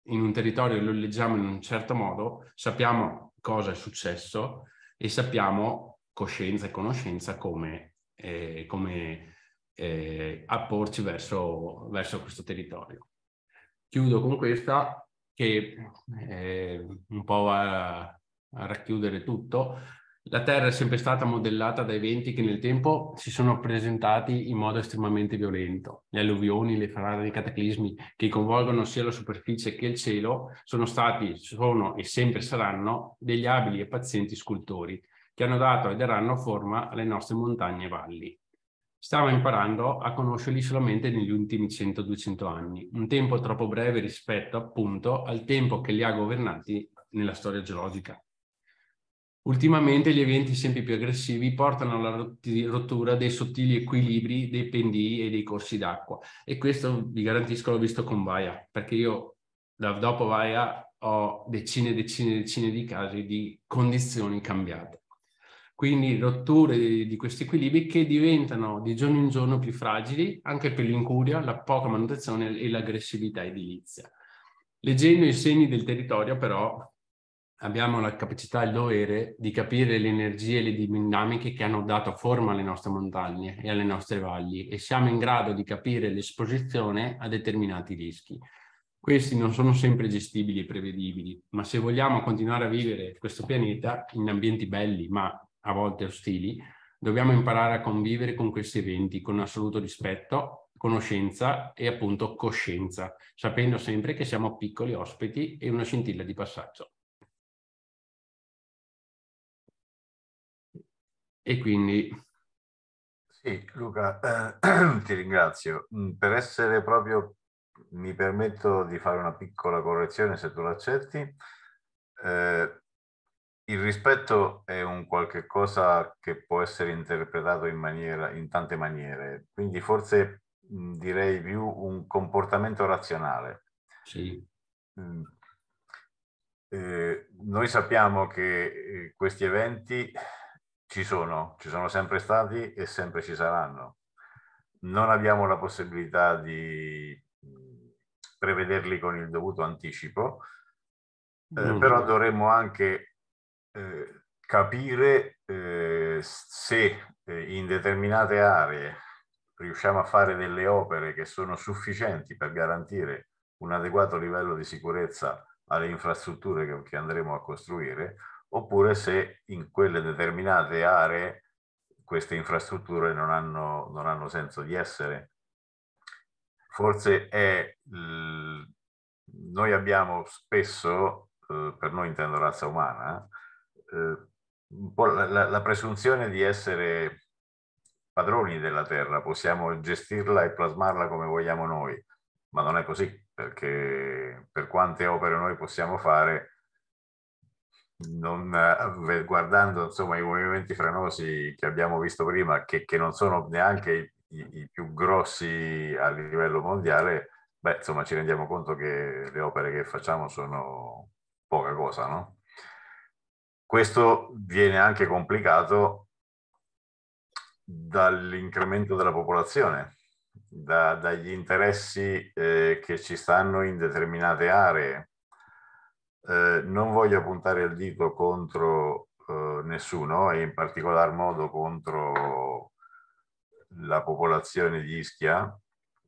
in un territorio e lo leggiamo in un certo modo, sappiamo cosa è successo e sappiamo coscienza e conoscenza come, eh, come eh, apporci verso, verso questo territorio. Chiudo con questa che eh, un po' va a racchiudere tutto, la Terra è sempre stata modellata da eventi che nel tempo si sono presentati in modo estremamente violento. Le alluvioni, le frane, i cataclismi che coinvolgono sia la superficie che il cielo sono stati, sono e sempre saranno degli abili e pazienti scultori che hanno dato e daranno forma alle nostre montagne e valli. Stavo imparando a conoscerli solamente negli ultimi 100-200 anni, un tempo troppo breve rispetto appunto al tempo che li ha governati nella storia geologica. Ultimamente gli eventi sempre più aggressivi portano alla rottura dei sottili equilibri dei pendii e dei corsi d'acqua e questo vi garantisco l'ho visto con Vaia perché io dopo Vaia ho decine e decine e decine di casi di condizioni cambiate. Quindi rotture di, di questi equilibri che diventano di giorno in giorno più fragili anche per l'incuria, la poca manutenzione e l'aggressività edilizia. Leggendo i segni del territorio però abbiamo la capacità e il dovere di capire le energie e le dinamiche che hanno dato forma alle nostre montagne e alle nostre valli e siamo in grado di capire l'esposizione a determinati rischi. Questi non sono sempre gestibili e prevedibili, ma se vogliamo continuare a vivere questo pianeta in ambienti belli, ma a volte ostili, dobbiamo imparare a convivere con questi eventi con assoluto rispetto, conoscenza e appunto coscienza, sapendo sempre che siamo piccoli ospiti e una scintilla di passaggio. E quindi... Sì, Luca, eh, ti ringrazio. Mm, per essere proprio, mi permetto di fare una piccola correzione se tu l'accetti. Eh, il rispetto è un qualche cosa che può essere interpretato in, maniera, in tante maniere, quindi forse mh, mm, direi più un comportamento razionale. Sì. Mm. Eh, noi sappiamo che eh, questi eventi ci sono, ci sono sempre stati e sempre ci saranno. Non abbiamo la possibilità di prevederli con il dovuto anticipo, eh, mm. però dovremmo anche eh, capire eh, se eh, in determinate aree riusciamo a fare delle opere che sono sufficienti per garantire un adeguato livello di sicurezza alle infrastrutture che, che andremo a costruire oppure se in quelle determinate aree queste infrastrutture non hanno, non hanno senso di essere. Forse è, noi abbiamo spesso, eh, per noi intendo razza umana, eh, la, la, la presunzione di essere padroni della terra, possiamo gestirla e plasmarla come vogliamo noi, ma non è così, perché per quante opere noi possiamo fare, non, eh, guardando insomma, i movimenti frenosi che abbiamo visto prima, che, che non sono neanche i, i, più grossi a livello mondiale, beh, insomma, ci rendiamo conto che le opere che facciamo sono poca cosa, no? Questo viene anche complicato dall'incremento della popolazione, da, dagli interessi eh, che ci stanno in determinate aree, eh, non voglio puntare il dito contro eh, nessuno e in particolar modo contro la popolazione di Ischia,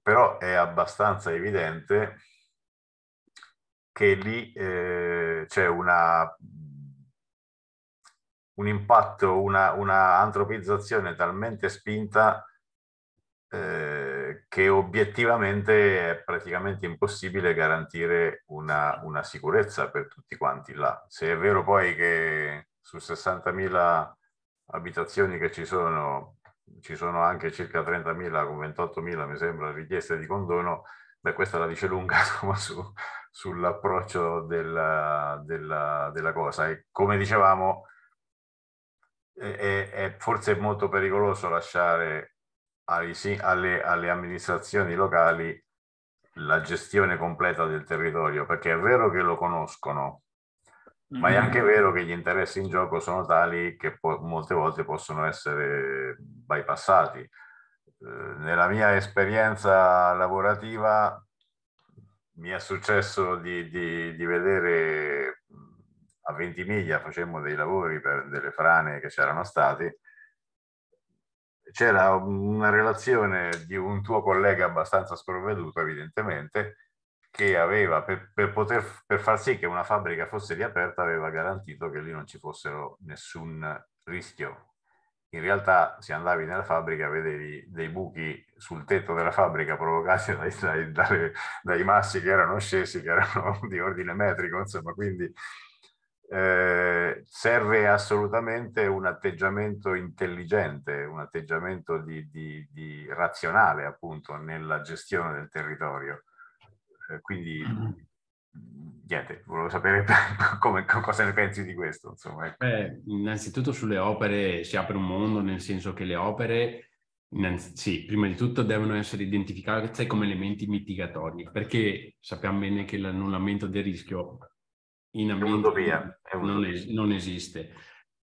però è abbastanza evidente che lì eh, c'è una, un impatto, una, una antropizzazione talmente spinta eh, che obiettivamente è praticamente impossibile garantire una, una, sicurezza per tutti quanti là. Se è vero poi che su 60.000 abitazioni che ci sono, ci sono anche circa 30.000 con 28.000 mi sembra richieste di condono, beh questa la dice lunga insomma, su, sull'approccio della, della, della, cosa e come dicevamo è, è forse molto pericoloso lasciare ai, alle, alle amministrazioni locali la gestione completa del territorio, perché è vero che lo conoscono, ma è mm-hmm. anche vero che gli interessi in gioco sono tali che po- molte volte possono essere bypassati. Eh, nella mia esperienza lavorativa mi è successo di, di, di vedere a Ventimiglia, facemmo dei lavori per delle frane che c'erano stati, c'era una relazione di un tuo collega abbastanza sprovveduto, evidentemente, che aveva, per, per, poter, per far sì che una fabbrica fosse riaperta, aveva garantito che lì non ci fossero nessun rischio in realtà se andavi nella fabbrica vedevi dei buchi sul tetto della fabbrica provocati dai, dai, dai, dai massi che erano scesi, che erano di ordine metrico, insomma, quindi eh, serve assolutamente un atteggiamento intelligente, un atteggiamento di, di, di razionale appunto nella gestione del territorio. Eh, quindi mm-hmm. niente, volevo sapere come, cosa ne pensi di questo. Insomma. Ecco. Beh, innanzitutto sulle opere si apre un mondo, nel senso che le opere, sì, prima di tutto devono essere identificate come elementi mitigatori, perché sappiamo bene che l'annullamento del rischio in ambiente non, es- non, esiste.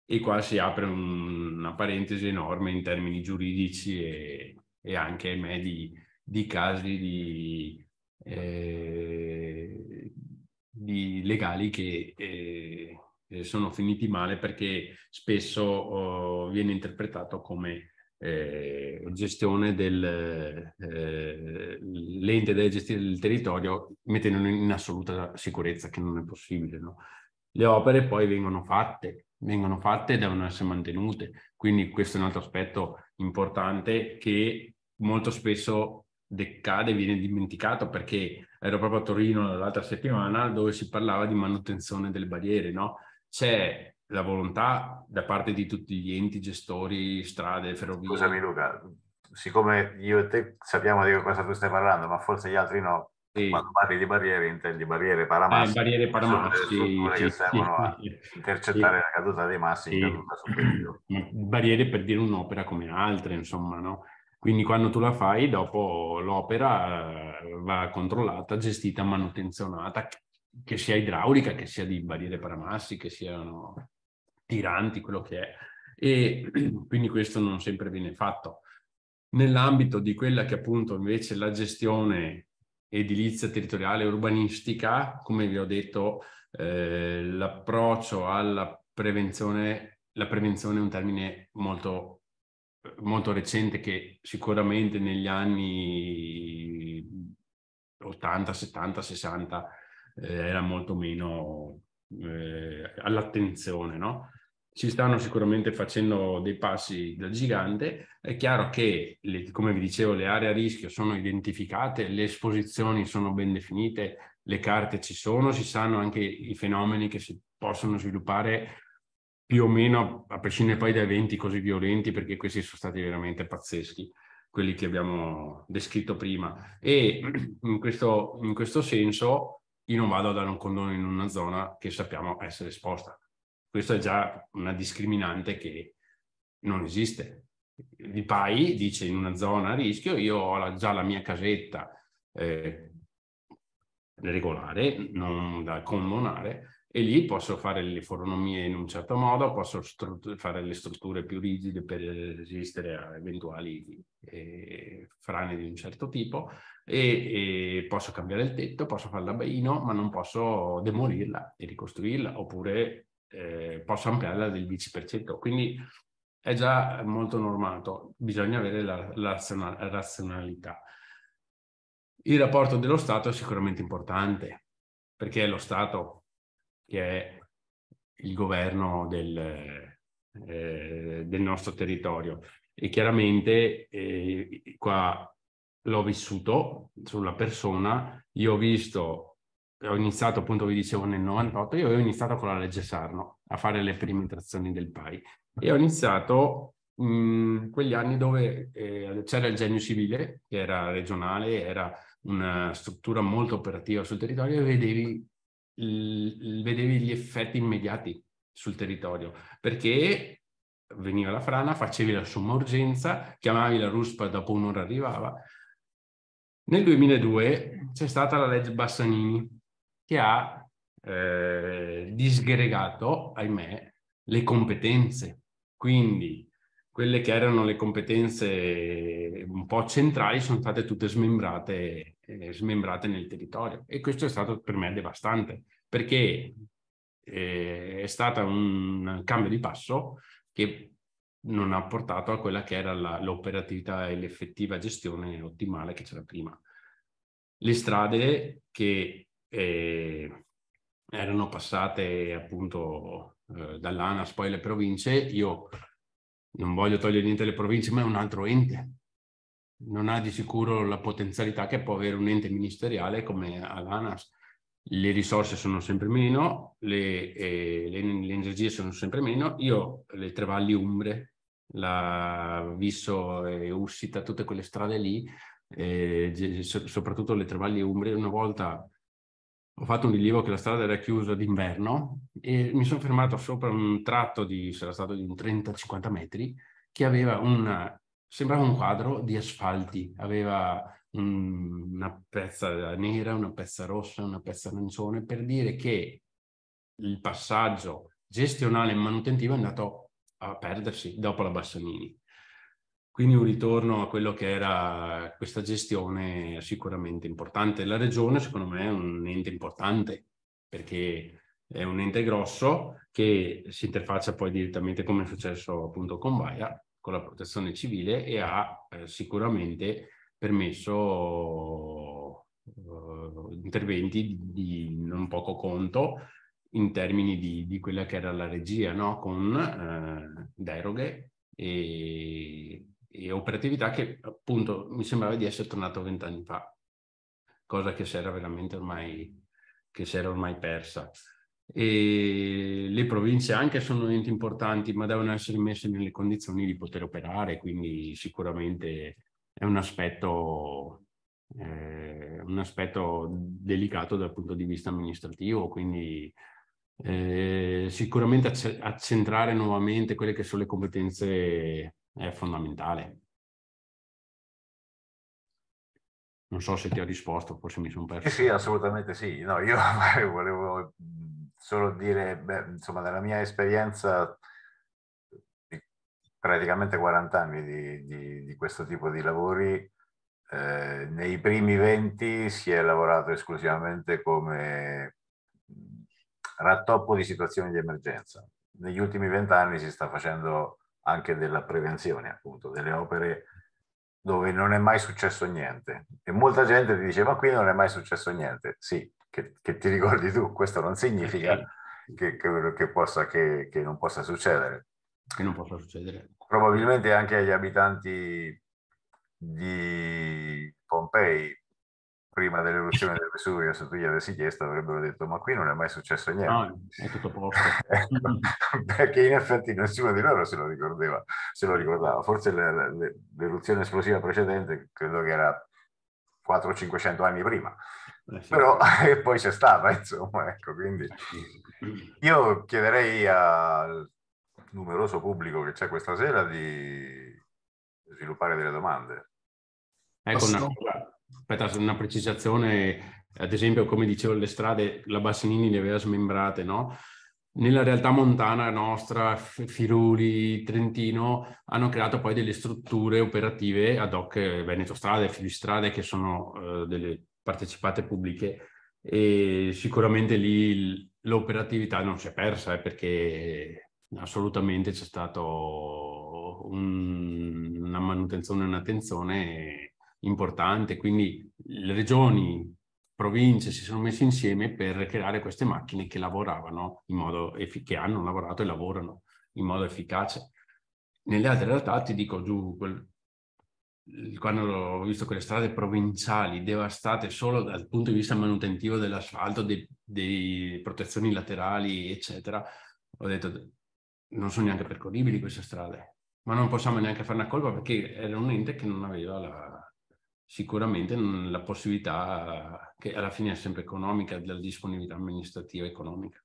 E qua si apre un, una parentesi enorme in termini giuridici e, e anche me, di, di, casi di, eh, di legali che eh, sono finiti male perché spesso oh, viene interpretato come eh, gestione dell'ente eh, deve gestire il territorio mettendolo in assoluta sicurezza, che non è possibile. No? Le opere poi vengono fatte, vengono fatte e devono essere mantenute. Quindi questo è un altro aspetto importante che molto spesso decade, viene dimenticato perché ero proprio a Torino l'altra settimana dove si parlava di manutenzione delle barriere, no? C'è la volontà da parte di tutti gli enti gestori, strade, ferrovie. Scusami Luca, siccome io e te sappiamo di cosa tu stai parlando, ma forse gli altri no, sì. quando parli di barriere intendi barriere paramasse. Eh, barriere paramasse. che servono a intercettare la caduta dei massi in caduta superiore. Barriere per dire un'opera come altre, insomma, no? Quindi quando tu la fai, dopo l'opera eh, va controllata, gestita, manutenzionata, che sia idraulica, che sia di barriere paramassi, che siano tiranti, quello che è. E quindi questo non sempre viene fatto. Nell'ambito di quella che appunto invece la gestione edilizia territoriale urbanistica, come vi ho detto, eh, l'approccio alla prevenzione, la prevenzione è un termine molto, molto recente che sicuramente negli anni 80, 70, 60 eh, era molto meno eh, all'attenzione, no? ci stanno sicuramente facendo dei passi da gigante. È chiaro che, le, come vi dicevo, le aree a rischio sono identificate, le esposizioni sono ben definite, le carte ci sono, si sanno anche i fenomeni che si possono sviluppare più o meno, a prescindere poi da eventi così violenti, perché questi sono stati veramente pazzeschi quelli che abbiamo descritto prima. E in questo, in questo, senso io non vado a dare un condono in una zona che sappiamo essere esposta. Questo è già una discriminante che non esiste. Di Pai dice in una zona a rischio, io ho la, già la mia casetta eh, regolare, non da communare, e lì posso fare le foronomie in un certo modo, posso fare le strutture più rigide per resistere a eventuali eh, frane di un certo tipo e, e posso cambiare il tetto, posso fare l'abbaino, ma non posso demolirla e ricostruirla oppure eh, posso ampliarla del 10%. Quindi è già molto normato, bisogna avere la, la razionalità. Il rapporto dello Stato è sicuramente importante, perché è lo Stato che è il governo del, eh, del nostro territorio. E chiaramente eh, qua l'ho vissuto sulla persona, io ho visto ho iniziato appunto, vi dicevo, nel 98, io avevo iniziato con la legge Sarno a fare le prime trazioni del PAI e ho iniziato in mm, quegli anni dove eh, c'era il genio civile, che era regionale, era una struttura molto operativa sul territorio e vedevi, il, vedevi gli effetti immediati sul territorio, perché veniva la frana, facevi la somma urgenza, chiamavi la RUSPA, dopo un'ora arrivava. Nel 2002 c'è stata la legge Bassanini, che ha eh, disgregato, ahimè, le competenze. Quindi quelle che erano le competenze un po' centrali sono state tutte smembrate, eh, smembrate nel territorio e questo è stato per me devastante perché eh, è stato un cambio di passo che non ha portato a quella che era la, l'operatività e l'effettiva gestione ottimale che c'era prima. Le strade che e erano passate appunto eh, dall'ANAS poi le province, io non voglio togliere niente alle province, ma è un altro ente. Non ha di sicuro la potenzialità che può avere un ente ministeriale come l'ANAS. Le risorse sono sempre meno, le, eh, le, le energie sono sempre meno. Io le tre valli umbre, la Visso e Ussita, tutte quelle strade lì, eh, soprattutto le tre valli umbre, una volta ho fatto un rilievo che la strada era chiusa d'inverno e mi sono fermato sopra un tratto di, sarà stato di 30-50 metri, che aveva un, sembrava un quadro di asfalti, aveva un, una pezza nera, una pezza rossa, una pezza arancione, per dire che il passaggio gestionale e manutentivo è andato a perdersi dopo la Bassanini. Quindi un ritorno a quello che era questa gestione sicuramente importante. La regione, secondo me, è un ente importante perché è un ente grosso che si interfaccia poi direttamente, come è successo appunto con Baia, con la protezione civile e ha eh, sicuramente permesso eh, interventi di non poco conto in termini di, di quella che era la regia, no? con eh, deroghe e e operatività che appunto mi sembrava di essere tornato vent'anni fa, cosa che si era veramente ormai, che si era ormai persa. E le province anche sono enti importanti, ma devono essere messe nelle condizioni di poter operare, quindi sicuramente è un aspetto, eh, un aspetto delicato dal punto di vista amministrativo, quindi eh, sicuramente accentrare nuovamente quelle che sono le competenze è fondamentale. Non so se ti ho risposto, forse mi sono perso. Sì, sì assolutamente sì. No, io volevo solo dire, beh, insomma, nella mia esperienza di praticamente 40 anni di, di, di questo tipo di lavori, eh, nei primi 20 si è lavorato esclusivamente come rattoppo di situazioni di emergenza. Negli ultimi 20 anni si sta facendo anche della prevenzione, appunto, delle opere dove non è mai successo niente. E molta gente ti dice, ma qui non è mai successo niente. Sì, che, che ti ricordi tu, questo non significa certo. che, che, che possa, non possa succedere. Che non possa succedere. Probabilmente anche agli abitanti di Pompei prima dell'eruzione del Vesuvio, se tu gli avessi chiesto, avrebbero detto: Ma qui non è mai successo niente. No, è tutto posto. Ecco, perché in effetti nessuno di loro se lo, se lo ricordava. Forse l'eruzione esplosiva precedente credo che era 400-500 anni prima. Eh, Però e poi c'è stata, insomma, ecco, quindi io chiederei al numeroso pubblico che c'è questa sera di sviluppare delle domande. Ecco, una, Aspetta, una precisazione, ad esempio, come dicevo, le strade, la Bassinini le aveva smembrate, no? Nella realtà montana nostra, Firuli, Trentino, hanno creato poi delle strutture operative ad hoc, eh, Veneto Strade, Filistrade, che sono eh, delle partecipate pubbliche e sicuramente lì l'operatività non si è persa eh, perché assolutamente c'è stata un, una manutenzione e un'attenzione importante, quindi le regioni, province si sono messe insieme per creare queste macchine che lavoravano in modo efficace, che hanno lavorato e lavorano in modo efficace. Nelle altre realtà ti dico giù, quel, quando ho visto quelle strade provinciali devastate solo dal punto di vista manutentivo dell'asfalto, delle protezioni laterali, eccetera, ho detto non sono neanche percorribili queste strade, ma non possiamo neanche fare una colpa perché era un ente che non aveva la, sicuramente la possibilità, che alla fine è sempre economica, della disponibilità amministrativa economica.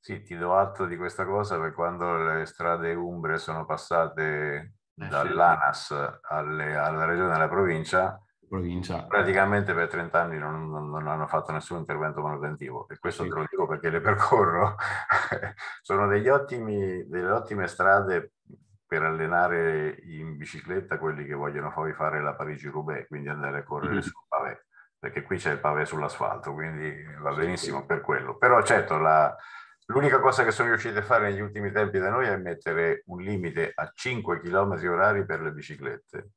Sì, ti do atto di questa cosa perché quando le strade umbre sono passate eh, dall'ANAS alle, alla regione e alla provincia, provincia, praticamente per 30 anni non, non, non, hanno fatto nessun intervento manutentivo e questo sì. te lo dico perché le percorro. sono degli ottimi, delle ottime strade per allenare in bicicletta quelli che vogliono poi fare la Parigi-Roubaix, quindi andare a correre mm-hmm. sul pavé, perché qui c'è il pavè sull'asfalto, quindi va benissimo per quello. Però certo, la, l'unica cosa che sono riusciti a fare negli ultimi tempi da noi è mettere un limite a 5 km orari per le biciclette.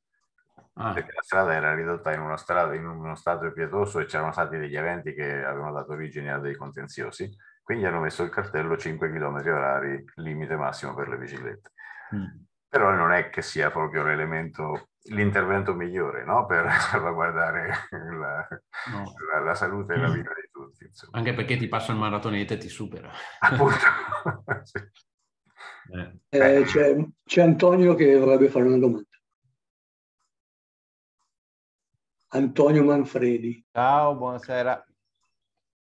Ah. Perché la strada era ridotta in, una strada, in uno stato pietoso e c'erano stati degli eventi che avevano dato origine a dei contenziosi, quindi hanno messo il cartello 5 km orari limite massimo per le biciclette. Mm. Però non è che sia proprio l'elemento, l'intervento migliore no? per salvaguardare la, no. la, la, salute e la mm. vita di tutti. Insomma. Anche perché ti passa il maratonete e ti supera. Appunto. sì. eh, eh c'è, c'è Antonio che vorrebbe fare una domanda. Antonio Manfredi. Ciao, buonasera.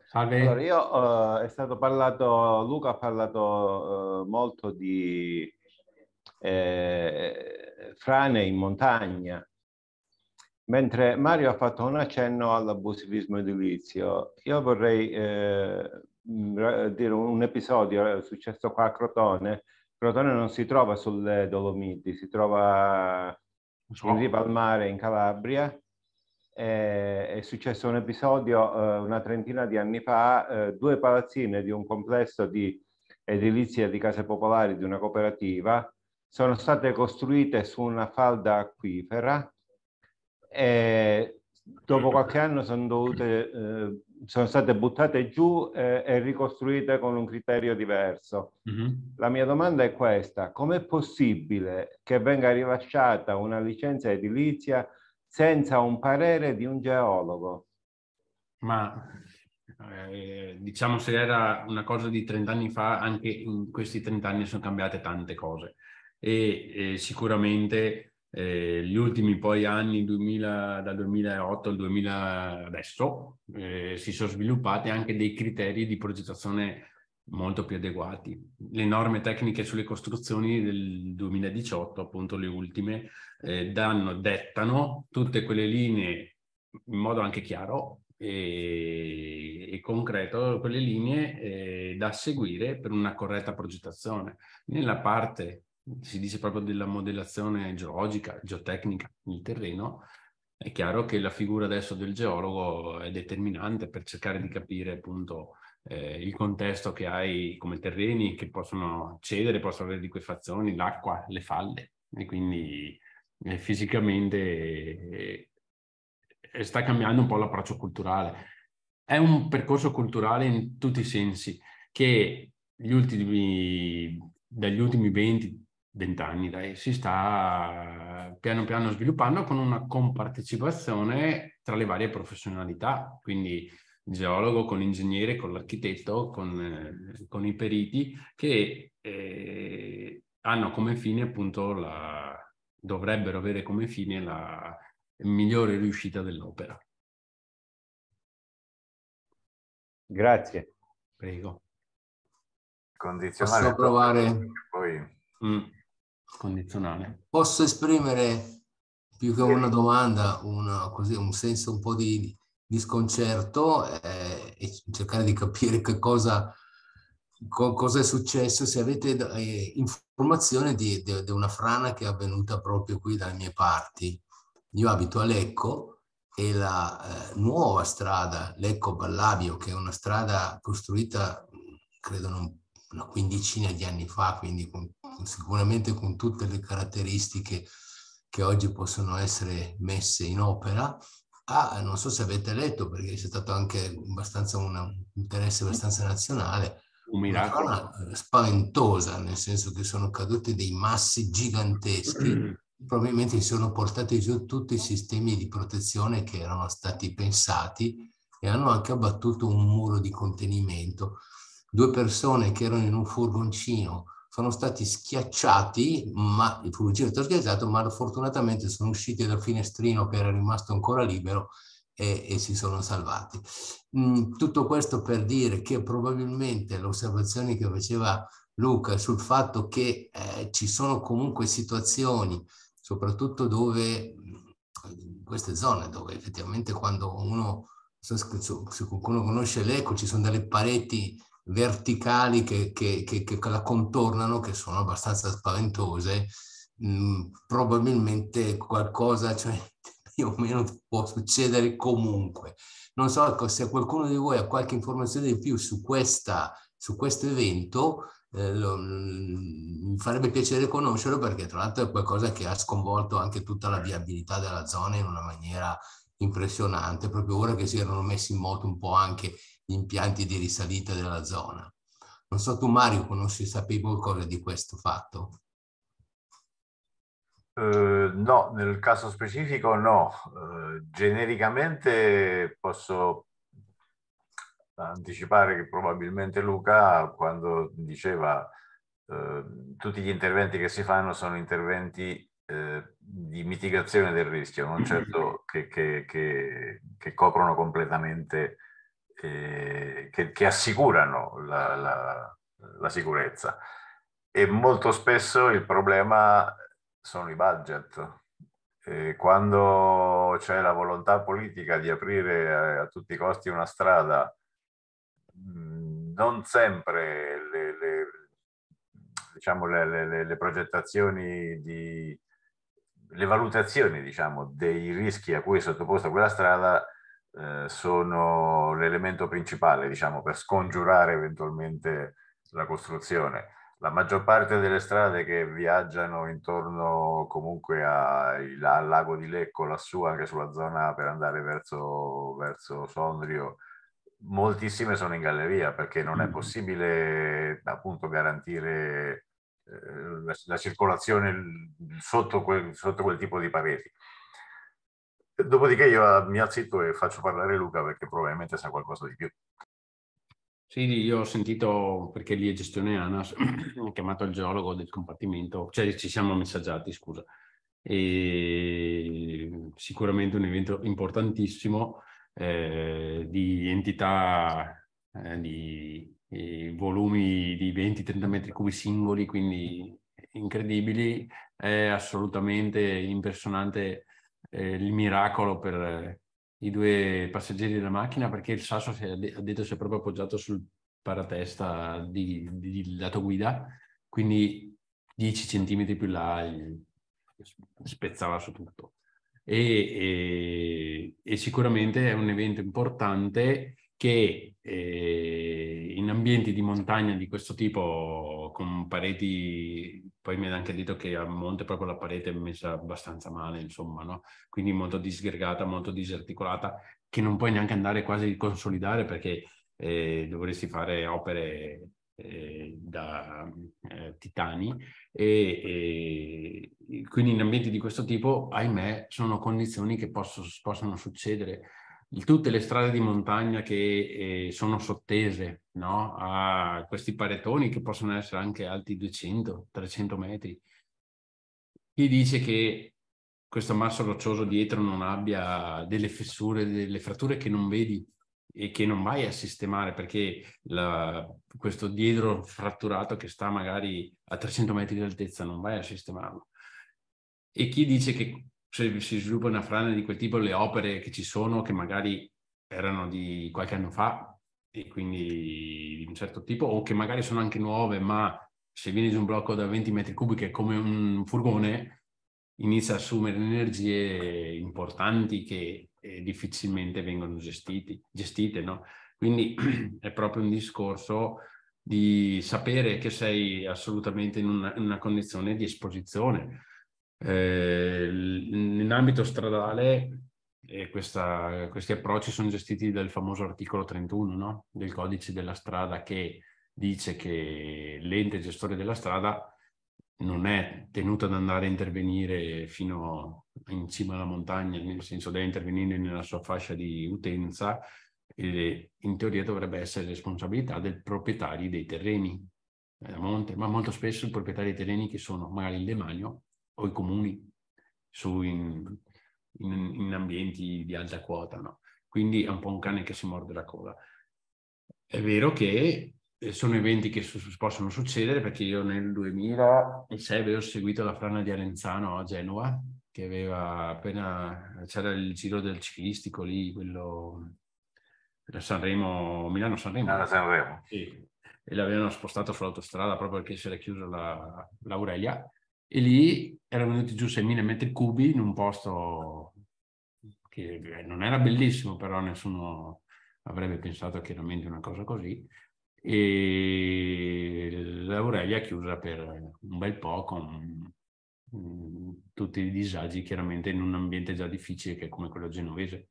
Salve. Allora, io eh, è stato parlato, Luca ha parlato eh, molto di eh, frane in montagna. Mentre Mario ha fatto un accenno all'abusivismo edilizio, io vorrei eh, dire un episodio è successo qua a Crotone. Crotone non si trova sulle Dolomiti, si trova in riva al mare in Calabria. Eh, è successo un episodio eh, una trentina di anni fa, eh, due palazzine di un complesso di edilizia di case popolari di una cooperativa sono state costruite su una falda acquifera e dopo qualche anno sono, dovute, eh, sono state buttate giù eh, e ricostruite con un criterio diverso. Mm -hmm. La mia domanda è questa, com'è possibile che venga rilasciata una licenza edilizia senza un parere di un geologo? Ma eh, diciamo se era una cosa di 30 anni fa, anche in questi 30 anni sono cambiate tante cose e, e eh, sicuramente eh, gli ultimi poi anni 2000, dal 2008 al 2000 adesso eh, si sono sviluppati anche dei criteri di progettazione molto più adeguati. Le norme tecniche sulle costruzioni del 2018, appunto le ultime, eh, danno, dettano tutte quelle linee in modo anche chiaro e, eh, e concreto, quelle linee eh, da seguire per una corretta progettazione. Nella parte si dice proprio della modellazione geologica, geotecnica del terreno, è chiaro che la figura adesso del geologo è determinante per cercare di capire appunto eh, il contesto che hai come terreni che possono cedere, possono avere liquefazioni, l'acqua, le falde. e quindi eh, fisicamente eh, eh sta cambiando un po' l'approccio culturale. È un percorso culturale in tutti i sensi che gli ultimi, dagli ultimi 20, vent'anni, dai, si sta piano piano sviluppando con una compartecipazione tra le varie professionalità, quindi geologo, con l'ingegnere, con l'architetto, con, eh, con i periti, che eh, hanno come fine appunto la, dovrebbero avere come fine la migliore riuscita dell'opera. Grazie. Prego. Condizionale. Posso provare? Poi... Mm. Condizionale. Posso esprimere più che una domanda, una, così, un senso un po' di, di sconcerto eh, e cercare di capire che cosa, co, cosa è successo, se avete eh, informazione di, di, di, una frana che è avvenuta proprio qui dalle mie parti. Io abito a Lecco e la eh, nuova strada Lecco-Ballabio, che è una strada costruita credo non, una quindicina di anni fa, quindi con sicuramente con tutte le caratteristiche che oggi possono essere messe in opera. Ah, non so se avete letto, perché c'è stato anche abbastanza un interesse abbastanza nazionale, un miracolo. Una eh, spaventosa, nel senso che sono caduti dei massi giganteschi, probabilmente si sono portati giù tutti i sistemi di protezione che erano stati pensati e hanno anche abbattuto un muro di contenimento. Due persone che erano in un furgoncino sono stati schiacciati, ma il fuggire è stato schiacciato, ma fortunatamente sono usciti dal finestrino che era rimasto ancora libero e, e si sono salvati. Mm, tutto questo per dire che probabilmente le osservazioni che faceva Luca sul fatto che eh, ci sono comunque situazioni, soprattutto dove, mm, in queste zone dove effettivamente quando uno, se qualcuno conosce l'eco, ci sono delle pareti verticali che, che, che, che la contornano, che sono abbastanza spaventose, mh, mm, probabilmente qualcosa, cioè, più o meno può succedere comunque. Non so ecco, se qualcuno di voi ha qualche informazione di più su, questa, su questo evento, eh, lo, mm, mi farebbe piacere conoscerlo perché tra l'altro è qualcosa che ha sconvolto anche tutta la viabilità della zona in una maniera impressionante, proprio ora che si erano messi in moto un po' anche gli impianti di risalita della zona. Non so tu Mario, conosci, sapevi qualcosa di questo fatto? Uh, no, nel caso specifico no. Uh, genericamente posso anticipare che probabilmente Luca quando diceva uh, tutti gli interventi che si fanno sono interventi di mitigazione del rischio, non certo che, che, che, che coprono completamente che, che, che assicurano la, la, la sicurezza. E molto spesso il problema sono i budget. E quando c'è la volontà politica di aprire a, tutti i costi una strada, non sempre le, le, diciamo le, le progettazioni, di, le valutazioni diciamo, dei rischi a cui è sottoposta quella strada eh, sono l'elemento principale, diciamo, per scongiurare eventualmente la costruzione. La maggior parte delle strade che viaggiano intorno comunque a, al lago di Lecco, lassù, anche sulla zona per andare verso, verso Sondrio, moltissime sono in galleria perché non è mm. possibile appunto garantire eh, la, la, circolazione sotto quel, sotto quel, tipo di pareti. Dopodiché io ah, mi alzito e faccio parlare Luca perché probabilmente sa qualcosa di più. Sì, io ho sentito perché lì è gestione ANAS, ho chiamato il geologo del compartimento, cioè ci siamo messaggiati, scusa. E sicuramente un evento importantissimo eh, di entità, eh, di eh, volumi di 20-30 metri cubi singoli, quindi incredibili, è assolutamente impersonante eh, il miracolo per eh, i due passeggeri della macchina perché il sasso si è, ha detto si è proprio appoggiato sul paratesta di, di, di lato guida, quindi 10 centimetri più là spezzava su tutto. E, e, e, sicuramente è un evento importante che eh, in ambienti di montagna di questo tipo, con pareti poi mi ha anche detto che a monte proprio la parete è messa abbastanza male, insomma, no? quindi molto disgregata, molto disarticolata, che non puoi neanche andare quasi a consolidare perché eh, dovresti fare opere eh, da eh, titani e, e, quindi in ambienti di questo tipo, ahimè, sono condizioni che posso, possono succedere tutte le strade di montagna che eh, sono sottese no? a questi paretoni che possono essere anche alti 200-300 metri. Chi dice che questo masso roccioso dietro non abbia delle fessure, delle fratture che non vedi e che non vai a sistemare perché la, questo dietro fratturato che sta magari a 300 metri di altezza non vai a sistemarlo. E chi dice che se si sviluppa una frana di quel tipo, le opere che ci sono, che magari erano di qualche anno fa e quindi di un certo tipo, o che magari sono anche nuove, ma se vieni su un blocco da 20 metri cubi che è come un furgone, inizia a assumere energie importanti che eh, difficilmente vengono gestiti, gestite. No? Quindi è proprio un discorso di sapere che sei assolutamente in una, in una condizione di esposizione eh, in ambito stradale eh, questa, questi approcci sono gestiti dal famoso articolo 31 no? del codice della strada che dice che l'ente gestore della strada non è tenuto ad andare a intervenire fino in cima alla montagna, nel senso deve intervenire nella sua fascia di utenza, e in teoria dovrebbe essere responsabilità del proprietario dei terreni a monte, ma molto spesso i proprietari dei terreni che sono magari in demanio o i comuni su in, in, in ambienti di alta quota, no? Quindi è un po' un cane che si morde la coda. È vero che eh, sono eventi che su- possono succedere perché io nel 2006 avevo seguito la frana di Arenzano a Genova che aveva appena c'era il giro del ciclistico lì quello Sanremo Milano Sanremo, Milano, Sanremo. Sì. e l'avevano spostato sull'autostrada proprio perché si era chiusa la, l'Aurelia e lì erano venuti giù 6.000 metri cubi in un posto che eh, non era bellissimo, però nessuno avrebbe pensato chiaramente una cosa così. E l'Aurelia chiusa per un bel po' con mm, tutti i disagi, chiaramente in un ambiente già difficile che è come quello genovese.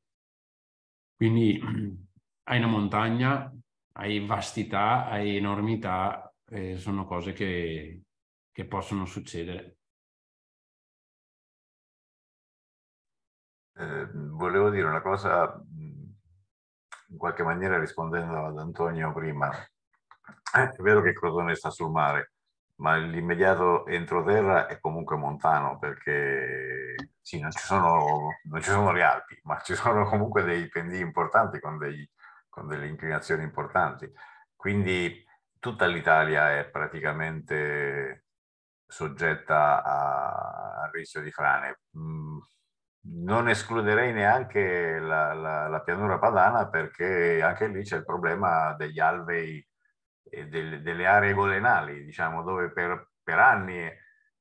Quindi hai una montagna, hai vastità, hai enormità, eh, sono cose che che possono succedere. Eh, volevo dire una cosa, in qualche maniera rispondendo ad Antonio prima. Eh, è vero che Crotone sta sul mare, ma l'immediato entroterra è comunque montano perché sì, non, ci sono, non, ci sono, le Alpi, ma ci sono comunque dei pendii importanti con, dei, con delle inclinazioni importanti. Quindi tutta l'Italia è praticamente soggetta a, a rischio di frane. Mm, non escluderei neanche la, la, la, pianura padana perché anche lì c'è il problema degli alvei e del, delle aree golenali, diciamo, dove per, per anni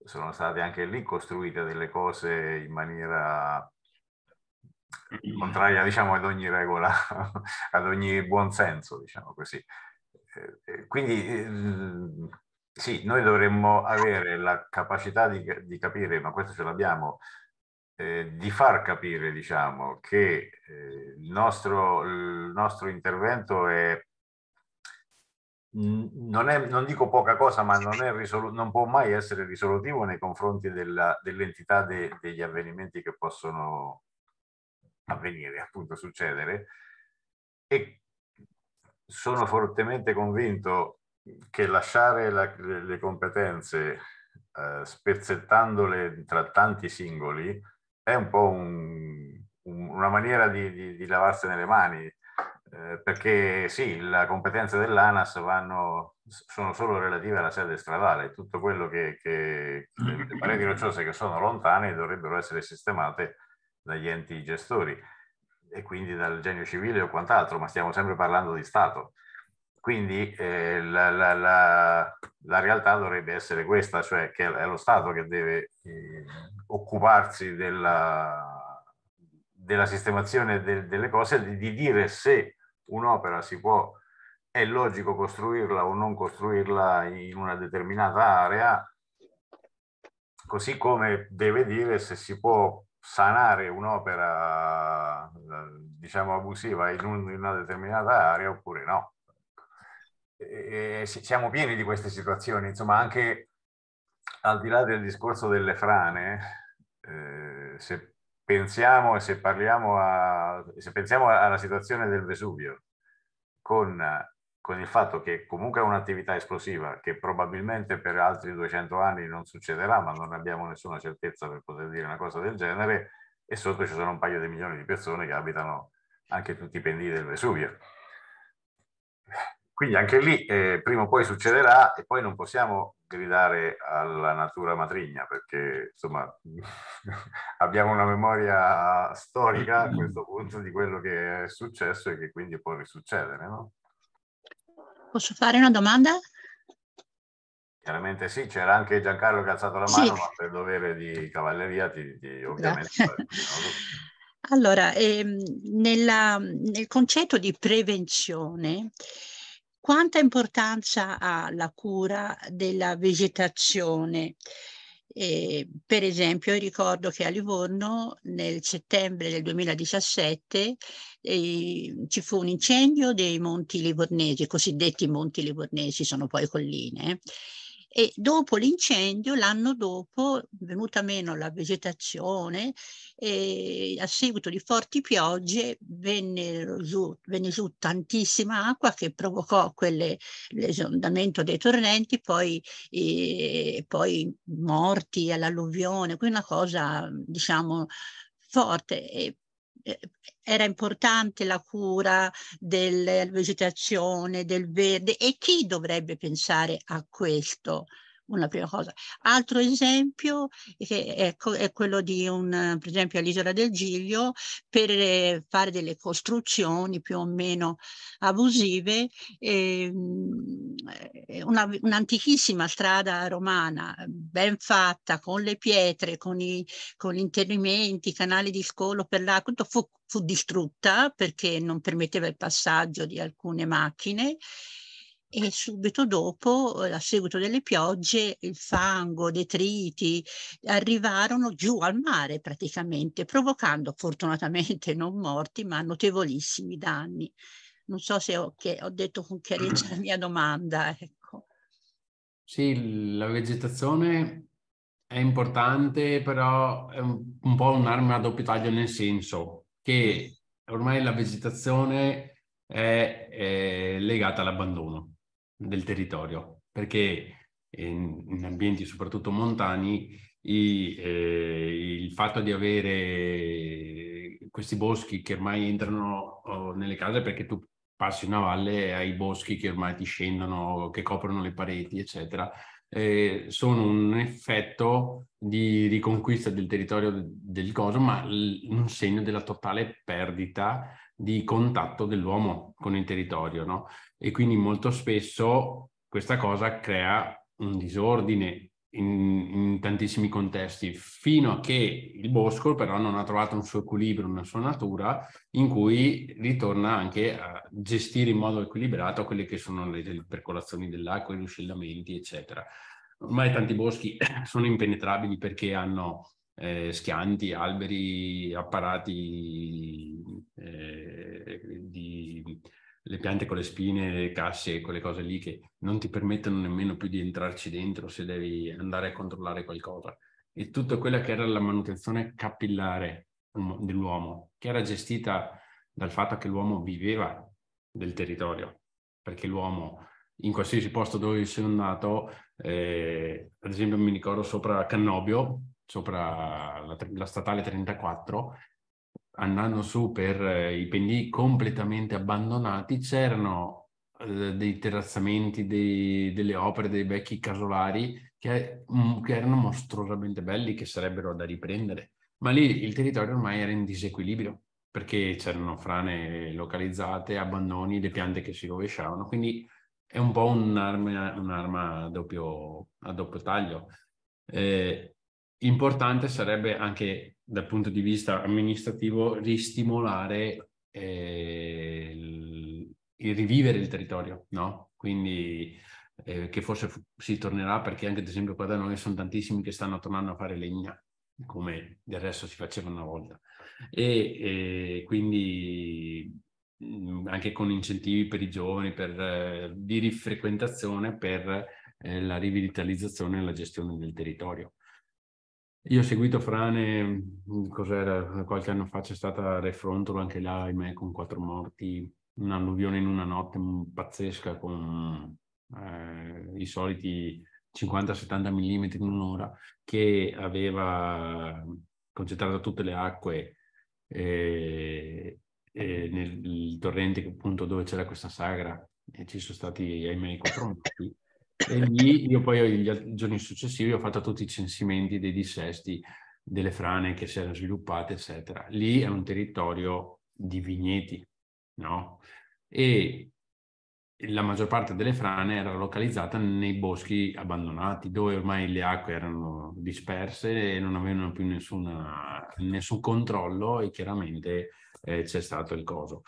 sono state anche lì costruite delle cose in maniera mm. contraria diciamo, ad ogni regola, ad ogni buon senso, diciamo così. Eh, eh, quindi eh, sì, noi dovremmo avere la capacità di, di capire, ma questo ce l'abbiamo, eh, di far capire, diciamo, che eh, il, nostro, il nostro intervento è non, è, non, dico poca cosa, ma non, risolu- non, può mai essere risolutivo nei confronti della, dell'entità de- degli avvenimenti che possono avvenire, appunto succedere. E sono fortemente convinto che lasciare la, le competenze eh, spezzettandole tra tanti singoli è un po' un, un, una maniera di, di, di, lavarsene le mani, eh, perché sì, le competenze dell'ANAS vanno, sono solo relative alla sede stradale, tutto quello che, che le pareti rocciose che sono lontane dovrebbero essere sistemate dagli enti gestori e quindi dal genio civile o quant'altro, ma stiamo sempre parlando di Stato. Quindi eh, la, la, la, la, realtà dovrebbe essere questa, cioè che è lo Stato che deve eh, occuparsi della, della sistemazione de, delle cose, di, di dire se un'opera si può, è logico costruirla o non costruirla in una determinata area, così come deve dire se si può sanare un'opera eh, diciamo abusiva in, un, in, una determinata area oppure no e siamo pieni di queste situazioni, insomma anche al di là del discorso delle frane, eh, se pensiamo e se parliamo a, se pensiamo alla situazione del Vesuvio con, con il fatto che comunque è un'attività esplosiva che probabilmente per altri 200 anni non succederà, ma non abbiamo nessuna certezza per poter dire una cosa del genere, e sotto ci sono un paio di milioni di persone che abitano anche tutti i pendii del Vesuvio. Quindi anche lì eh, prima o poi succederà e poi non possiamo gridare alla natura matrigna perché insomma abbiamo una memoria storica a questo punto di quello che è successo e che quindi può risuccedere, no? Posso fare una domanda? Chiaramente sì, c'era anche Giancarlo che ha alzato la mano, sì. ma per dovere di cavalleria ti, ti ovviamente... allora, ehm, nella, nel concetto di prevenzione quanta importanza ha la cura della vegetazione? Eh, per esempio ricordo che a Livorno nel settembre del 2017 eh, ci fu un incendio dei monti livornesi, cosiddetti monti livornesi sono poi colline, e dopo l'incendio, l'anno dopo, venuta meno la vegetazione, e a seguito di forti piogge venne su, venne su tantissima acqua che provocò l'esondamento dei torrenti, poi, eh, poi morti all'alluvione, quindi una cosa diciamo forte. E, era importante la cura della vegetazione, del verde e chi dovrebbe pensare a questo? una prima cosa. Altro esempio è, ecco, è, quello di un, per esempio all'isola del Giglio, per eh, fare delle costruzioni più o meno abusive, ehm, eh, una, un'antichissima strada romana ben fatta con le pietre, con, i, con gli interrimenti, i canali di scolo per l'acqua, tutto fu, fu distrutta perché non permetteva il passaggio di alcune macchine e subito dopo, eh, a seguito delle piogge, il fango, detriti arrivarono giù al mare praticamente, provocando fortunatamente non morti, ma notevolissimi danni. Non so se ho, ho detto con chiarezza la mia domanda. Ecco. Sì, la vegetazione è importante, però è un, un po' un'arma a doppio taglio nel senso che ormai la vegetazione è, è legata all'abbandono del territorio, perché in, in ambienti soprattutto montani i, eh, il fatto di avere questi boschi che ormai entrano oh, nelle case perché tu passi una valle e hai boschi che ormai ti scendono, che coprono le pareti, eccetera, eh, sono un effetto di riconquista del territorio del coso, ma l- un segno della totale perdita di contatto dell'uomo con il territorio, no? E quindi molto spesso questa cosa crea un disordine in, in, tantissimi contesti, fino a che il bosco però non ha trovato un suo equilibrio, una sua natura, in cui ritorna anche a gestire in modo equilibrato quelle che sono le, le percolazioni dell'acqua, gli ruscellamenti, eccetera. Ormai tanti boschi sono impenetrabili perché hanno eh, schianti, alberi, apparati, eh, di, le piante con le spine, le casse, quelle cose lì che non ti permettono nemmeno più di entrarci dentro se devi andare a controllare qualcosa. E tutta quella che era la manutenzione capillare um, dell'uomo, che era gestita dal fatto che l'uomo viveva del territorio, perché l'uomo in qualsiasi posto dove sono andato, eh, ad esempio mi ricordo sopra Cannobio, sopra la, la statale 34, andando su per eh, i pendii completamente abbandonati, c'erano eh, dei terrazzamenti, dei, delle opere, dei vecchi casolari che, mm, che, erano mostruosamente belli, che sarebbero da riprendere. Ma lì il territorio ormai era in disequilibrio perché c'erano frane localizzate, abbandoni, le piante che si rovesciavano, quindi è un po' un'arma, un'arma a, doppio, a, doppio, taglio. Eh, Importante sarebbe anche dal punto di vista amministrativo ristimolare eh, il, il, rivivere il territorio, no? Quindi eh, che forse f- si tornerà perché anche ad esempio qua da noi sono tantissimi che stanno tornando a fare legna, come del resto si faceva una volta. E, e quindi mm, anche con incentivi per i giovani, per, eh, di rifrequentazione per eh, la rivitalizzazione e la gestione del territorio. Io ho seguito Frane, mm, cos'era, qualche anno fa c'è stata Refrontolo, anche là, ahimè, con quattro morti, un'alluvione in una notte pazzesca con eh, i soliti 50-70 mm in un'ora, che aveva concentrato tutte le acque eh, eh, nel torrente appunto dove c'era questa sagra e ci sono stati, ahimè, quattro morti. E lì io poi i giorni successivi ho fatto tutti i censimenti dei dissesti, delle frane che si erano sviluppate, eccetera. Lì è un territorio di vigneti, no? E la maggior parte delle frane era localizzata nei boschi abbandonati, dove ormai le acque erano disperse e non avevano più nessuna, nessun controllo e chiaramente eh, c'è stato il coso.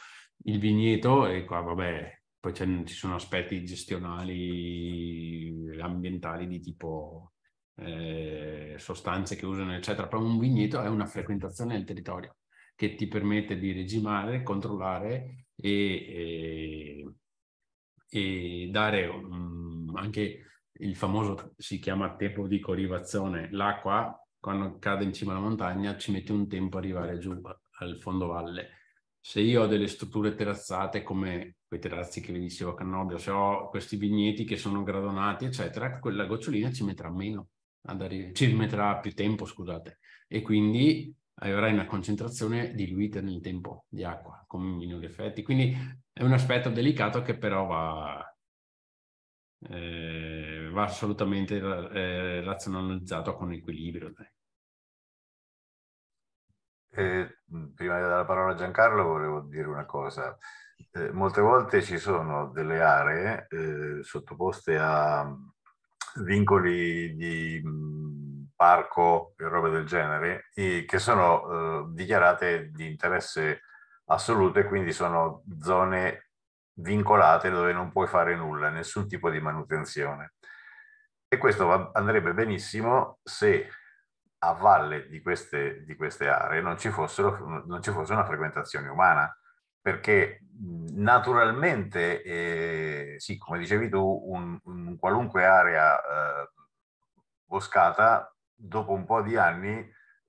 Il vigneto, e qua vabbè, poi ci sono aspetti gestionali, ambientali di tipo eh, sostanze che usano, eccetera. Però un vigneto è una frequentazione del territorio che ti permette di regimare, controllare e, e, e dare um, anche il famoso, si chiama tempo di corivazione, l'acqua quando cade in cima alla montagna ci mette un tempo ad arrivare giù al fondo valle. Se io ho delle strutture terrazzate come quei terrazzi che vi dicevo a Cannobio, se ho questi vigneti che sono gradonati, eccetera, quella gocciolina ci metterà meno ad ci metterà più tempo, scusate, e quindi avrai una concentrazione diluita nel tempo di acqua con minori effetti. Quindi è un aspetto delicato che però va, eh, va assolutamente eh, razionalizzato con equilibrio. Eh, prima di dare la parola a Giancarlo volevo dire una cosa. Eh, molte volte ci sono delle aree eh, sottoposte a mm, vincoli di mh, mm, parco e roba del genere e che sono eh, dichiarate di interesse assoluto e quindi sono zone vincolate dove non puoi fare nulla, nessun tipo di manutenzione. E questo va, andrebbe benissimo se a valle di queste, di queste aree non ci, fossero, non ci fosse una frequentazione umana perché mhmm, naturalmente, eh, sì, come dicevi tu, un, un qualunque area eh, boscata, dopo un po' di anni,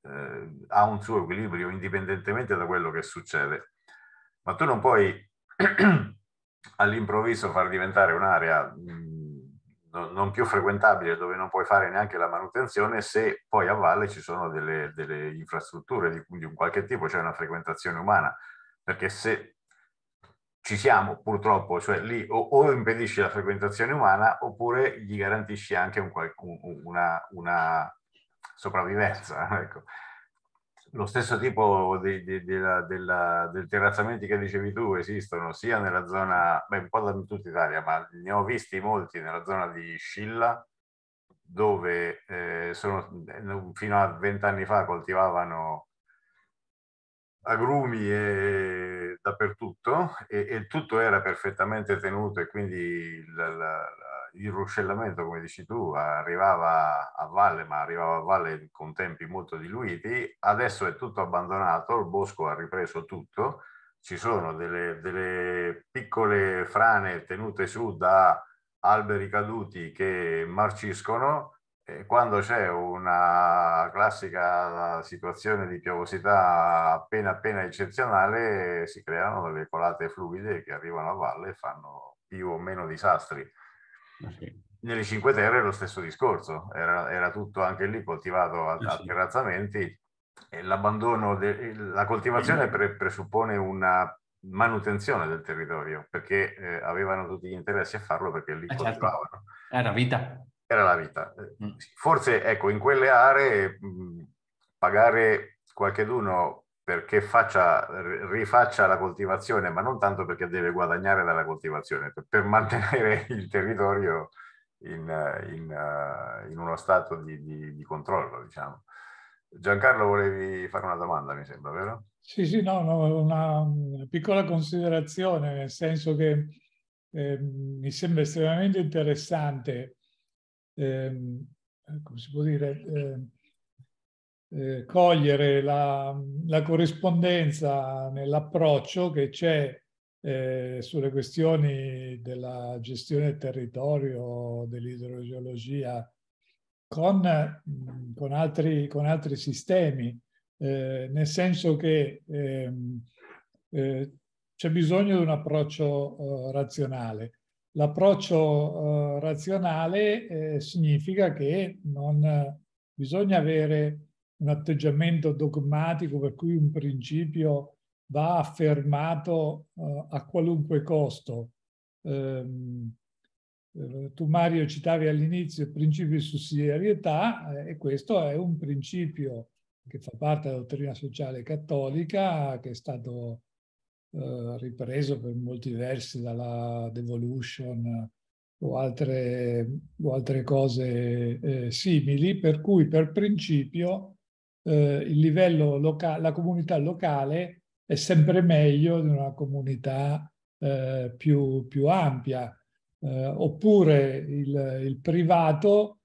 eh, ha un suo equilibrio indipendentemente da quello che succede. Ma tu non puoi all'improvviso far diventare un'area mhmm, non più frequentabile dove non puoi fare neanche la manutenzione se poi a valle ci sono delle, delle infrastrutture di, di un qualche tipo, c'è cioè una frequentazione umana perché se ci siamo purtroppo, cioè lì o, o impedisci la frequentazione umana oppure gli garantisci anche un, una, una, sopravvivenza. Ecco. Lo stesso tipo di, di, di, la, della, del terrazzamento che dicevi tu esistono sia nella zona, beh, un po' da tutta Italia, ma ne ho visti molti nella zona di Scilla, dove eh, sono, fino a vent'anni fa coltivavano agrumi e dappertutto e, e, tutto era perfettamente tenuto e quindi la, la, il ruscellamento, come dici tu, arrivava a valle, ma arrivava a valle con tempi molto diluiti. Adesso è tutto abbandonato, il bosco ha ripreso tutto, ci sono delle, delle piccole frane tenute su da alberi caduti che marciscono e quando c'è una classica situazione di piovosità appena appena eccezionale, si creano delle colate fluide che arrivano a valle e fanno più o meno disastri. Eh sì. Nelle Cinque Terre è lo stesso discorso, era, era tutto anche lì coltivato a, a terrazzamenti e l'abbandono, de, la coltivazione pre, presuppone una manutenzione del territorio perché eh, avevano tutti gli interessi a farlo perché lì ah, coltivavano. Certo. Era vita era la vita. Mm. Forse, ecco, in quelle aree mh, mm, pagare qualcheduno perché faccia, rifaccia la coltivazione, ma non tanto perché deve guadagnare dalla coltivazione, per, mantenere il territorio in, in, eh, in uno stato di, di, di, controllo, diciamo. Giancarlo, volevi fare una domanda, mi sembra, vero? Sì, sì, no, no una, una piccola considerazione, nel senso che eh, mi sembra estremamente interessante ehm, eh, come si può dire, eh, eh, cogliere la, la corrispondenza nell'approccio che c'è eh, sulle questioni della gestione del territorio, dell'idrogeologia, con, con, altri, con altri sistemi, eh, nel senso che ehm, eh, c'è bisogno di un approccio oh, razionale. L'approccio eh, razionale eh, significa che non eh, bisogna avere un atteggiamento dogmatico per cui un principio va affermato eh, a qualunque costo. Ehm, eh, tu Mario citavi all'inizio il principio di sussidiarietà e questo è un principio che fa parte della dottrina sociale cattolica, che è stato eh, ripreso per molti versi dalla Devolution eh, o altre, o altre cose eh, simili, per cui per principio eh, il livello locale, la comunità locale è sempre meglio di una comunità eh, più, più, ampia, oppure il, il privato,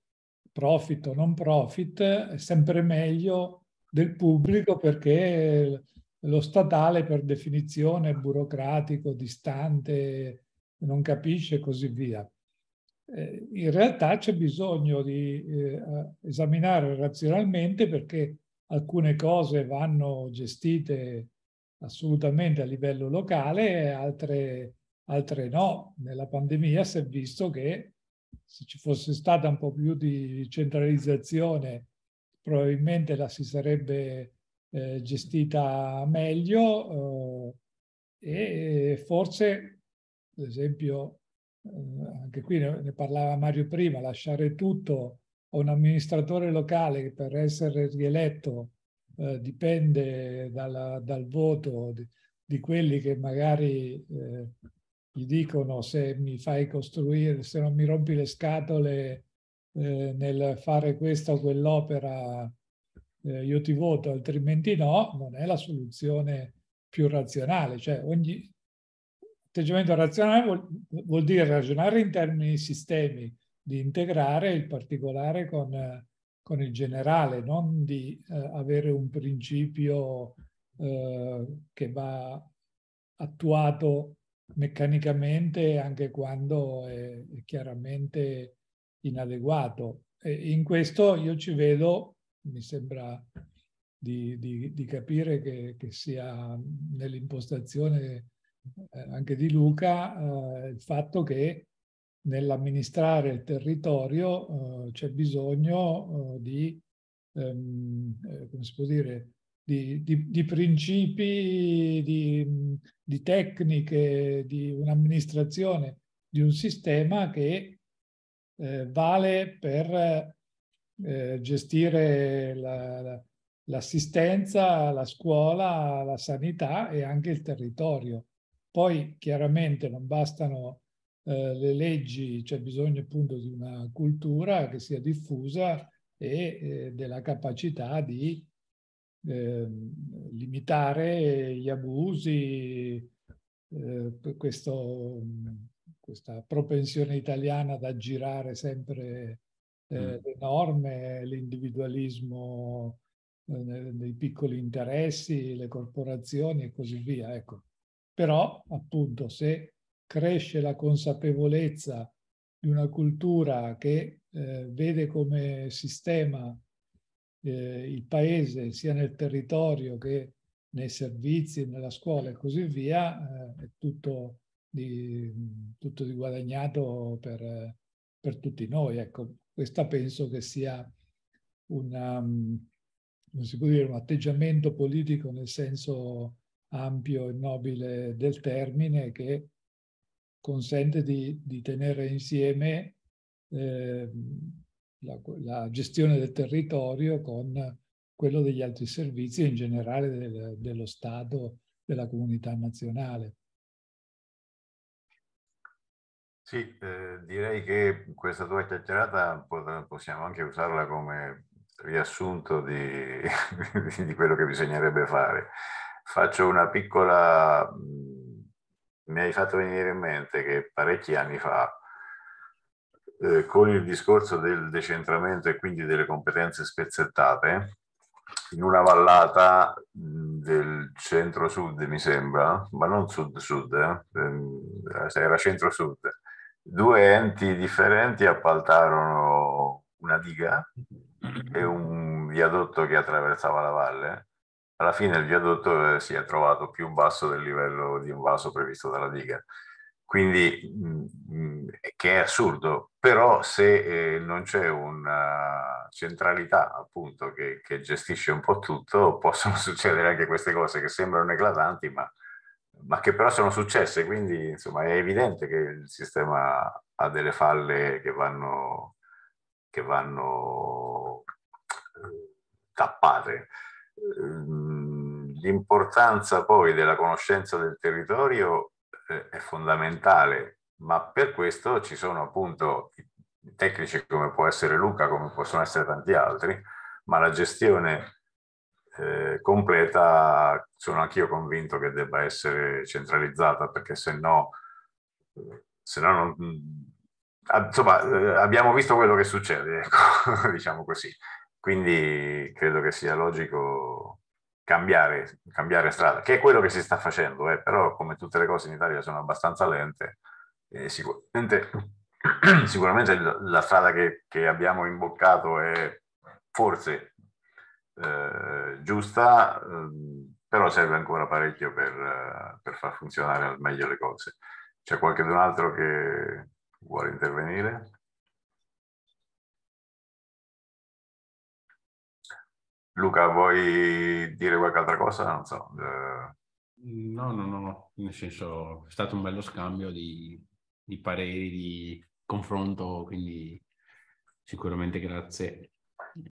profit o non profit, è sempre meglio del pubblico perché lo statale per definizione è burocratico, distante, non capisce e così via. Eh, in realtà c'è bisogno di eh, esaminare razionalmente perché alcune cose vanno gestite assolutamente a livello locale e altre, altre no. Nella pandemia si è visto che se ci fosse stata un po' più di centralizzazione probabilmente la si sarebbe eh, gestita meglio eh, e forse, ad esempio, eh, anche qui ne, ne parlava Mario prima, lasciare tutto a un amministratore locale che per essere rieletto eh, dipende dal, dal voto di, di, quelli che magari eh, gli dicono se mi fai costruire, se non mi rompi le scatole eh, nel fare questa o quell'opera eh, io ti voto altrimenti no, non è la soluzione più razionale. Cioè ogni atteggiamento razionale vuol, vuol dire ragionare in termini di sistemi, di integrare il particolare con, con il generale, non di eh, avere un principio eh, che va attuato meccanicamente anche quando è, è chiaramente inadeguato. E in questo io ci vedo mi sembra di, di, di capire che, che sia nell'impostazione eh, anche di Luca eh, il fatto che nell'amministrare il territorio eh, c'è bisogno eh, di, ehm, eh, come si può dire, di, di, di principi, di, di, tecniche, di un'amministrazione, di un sistema che eh, vale per eh, gestire la, l'assistenza, la scuola, la sanità e anche il territorio. Poi chiaramente non bastano eh, le leggi, c'è bisogno appunto di una cultura che sia diffusa e eh, della capacità di eh, limitare gli abusi, eh, questo, questa propensione italiana ad aggirare sempre Mm. eh, le norme, eh, l'individualismo eh, dei piccoli interessi, le corporazioni e così via. Ecco. Però, appunto, se cresce la consapevolezza di una cultura che eh, vede come sistema eh, il paese sia nel territorio che nei servizi, nella scuola e così via, eh, è tutto di, tutto di guadagnato per, per tutti noi. Ecco, questa penso che sia una, dire, un atteggiamento politico nel senso ampio e nobile del termine che consente di, di tenere insieme eh, la, la, gestione del territorio con quello degli altri servizi e in generale del, dello Stato, della comunità nazionale. Sì, eh, direi che questa tua chiacchierata possiamo anche usarla come riassunto di, di quello che bisognerebbe fare. Faccio una piccola... Mm, mi hai fatto venire in mente che parecchi anni fa, eh, con il discorso del decentramento e quindi delle competenze spezzettate, in una vallata mm, del centro-sud, mi sembra, ma non sud-sud, eh, ehm, era centro-sud, due enti differenti appaltarono una diga e un viadotto che attraversava la valle. Alla fine il viadotto eh, si è trovato più basso del livello di un vaso previsto dalla diga. Quindi, mm, mm, che è assurdo, però se eh, non c'è una centralità appunto che, che gestisce un po' tutto, possono succedere anche queste cose che sembrano eclatanti, ma ma che però sono successe, quindi insomma è evidente che il sistema ha delle falle che vanno, che vanno eh, tappate. Ehm, l'importanza poi della conoscenza del territorio eh, è fondamentale, ma per questo ci sono appunto tecnici come può essere Luca, come possono essere tanti altri, ma la gestione completa, sono anch'io convinto che debba essere centralizzata, perché se no, se no non, ah, insomma, eh, abbiamo visto quello che succede, ecco, diciamo così. Quindi credo che sia logico cambiare, cambiare strada, che è quello che si sta facendo, eh, però come tutte le cose in Italia sono abbastanza lente, eh, sicuramente, sicuramente, la strada che, che, abbiamo imboccato è forse eh, giusta, ehm, però serve ancora parecchio per, eh, per, far funzionare al meglio le cose. C'è qualcun altro che vuole intervenire? Luca, vuoi dire qualche altra cosa? Non so. Eh. No, no, no, no, nel senso è stato un bello scambio di, di pareri, di confronto, quindi sicuramente grazie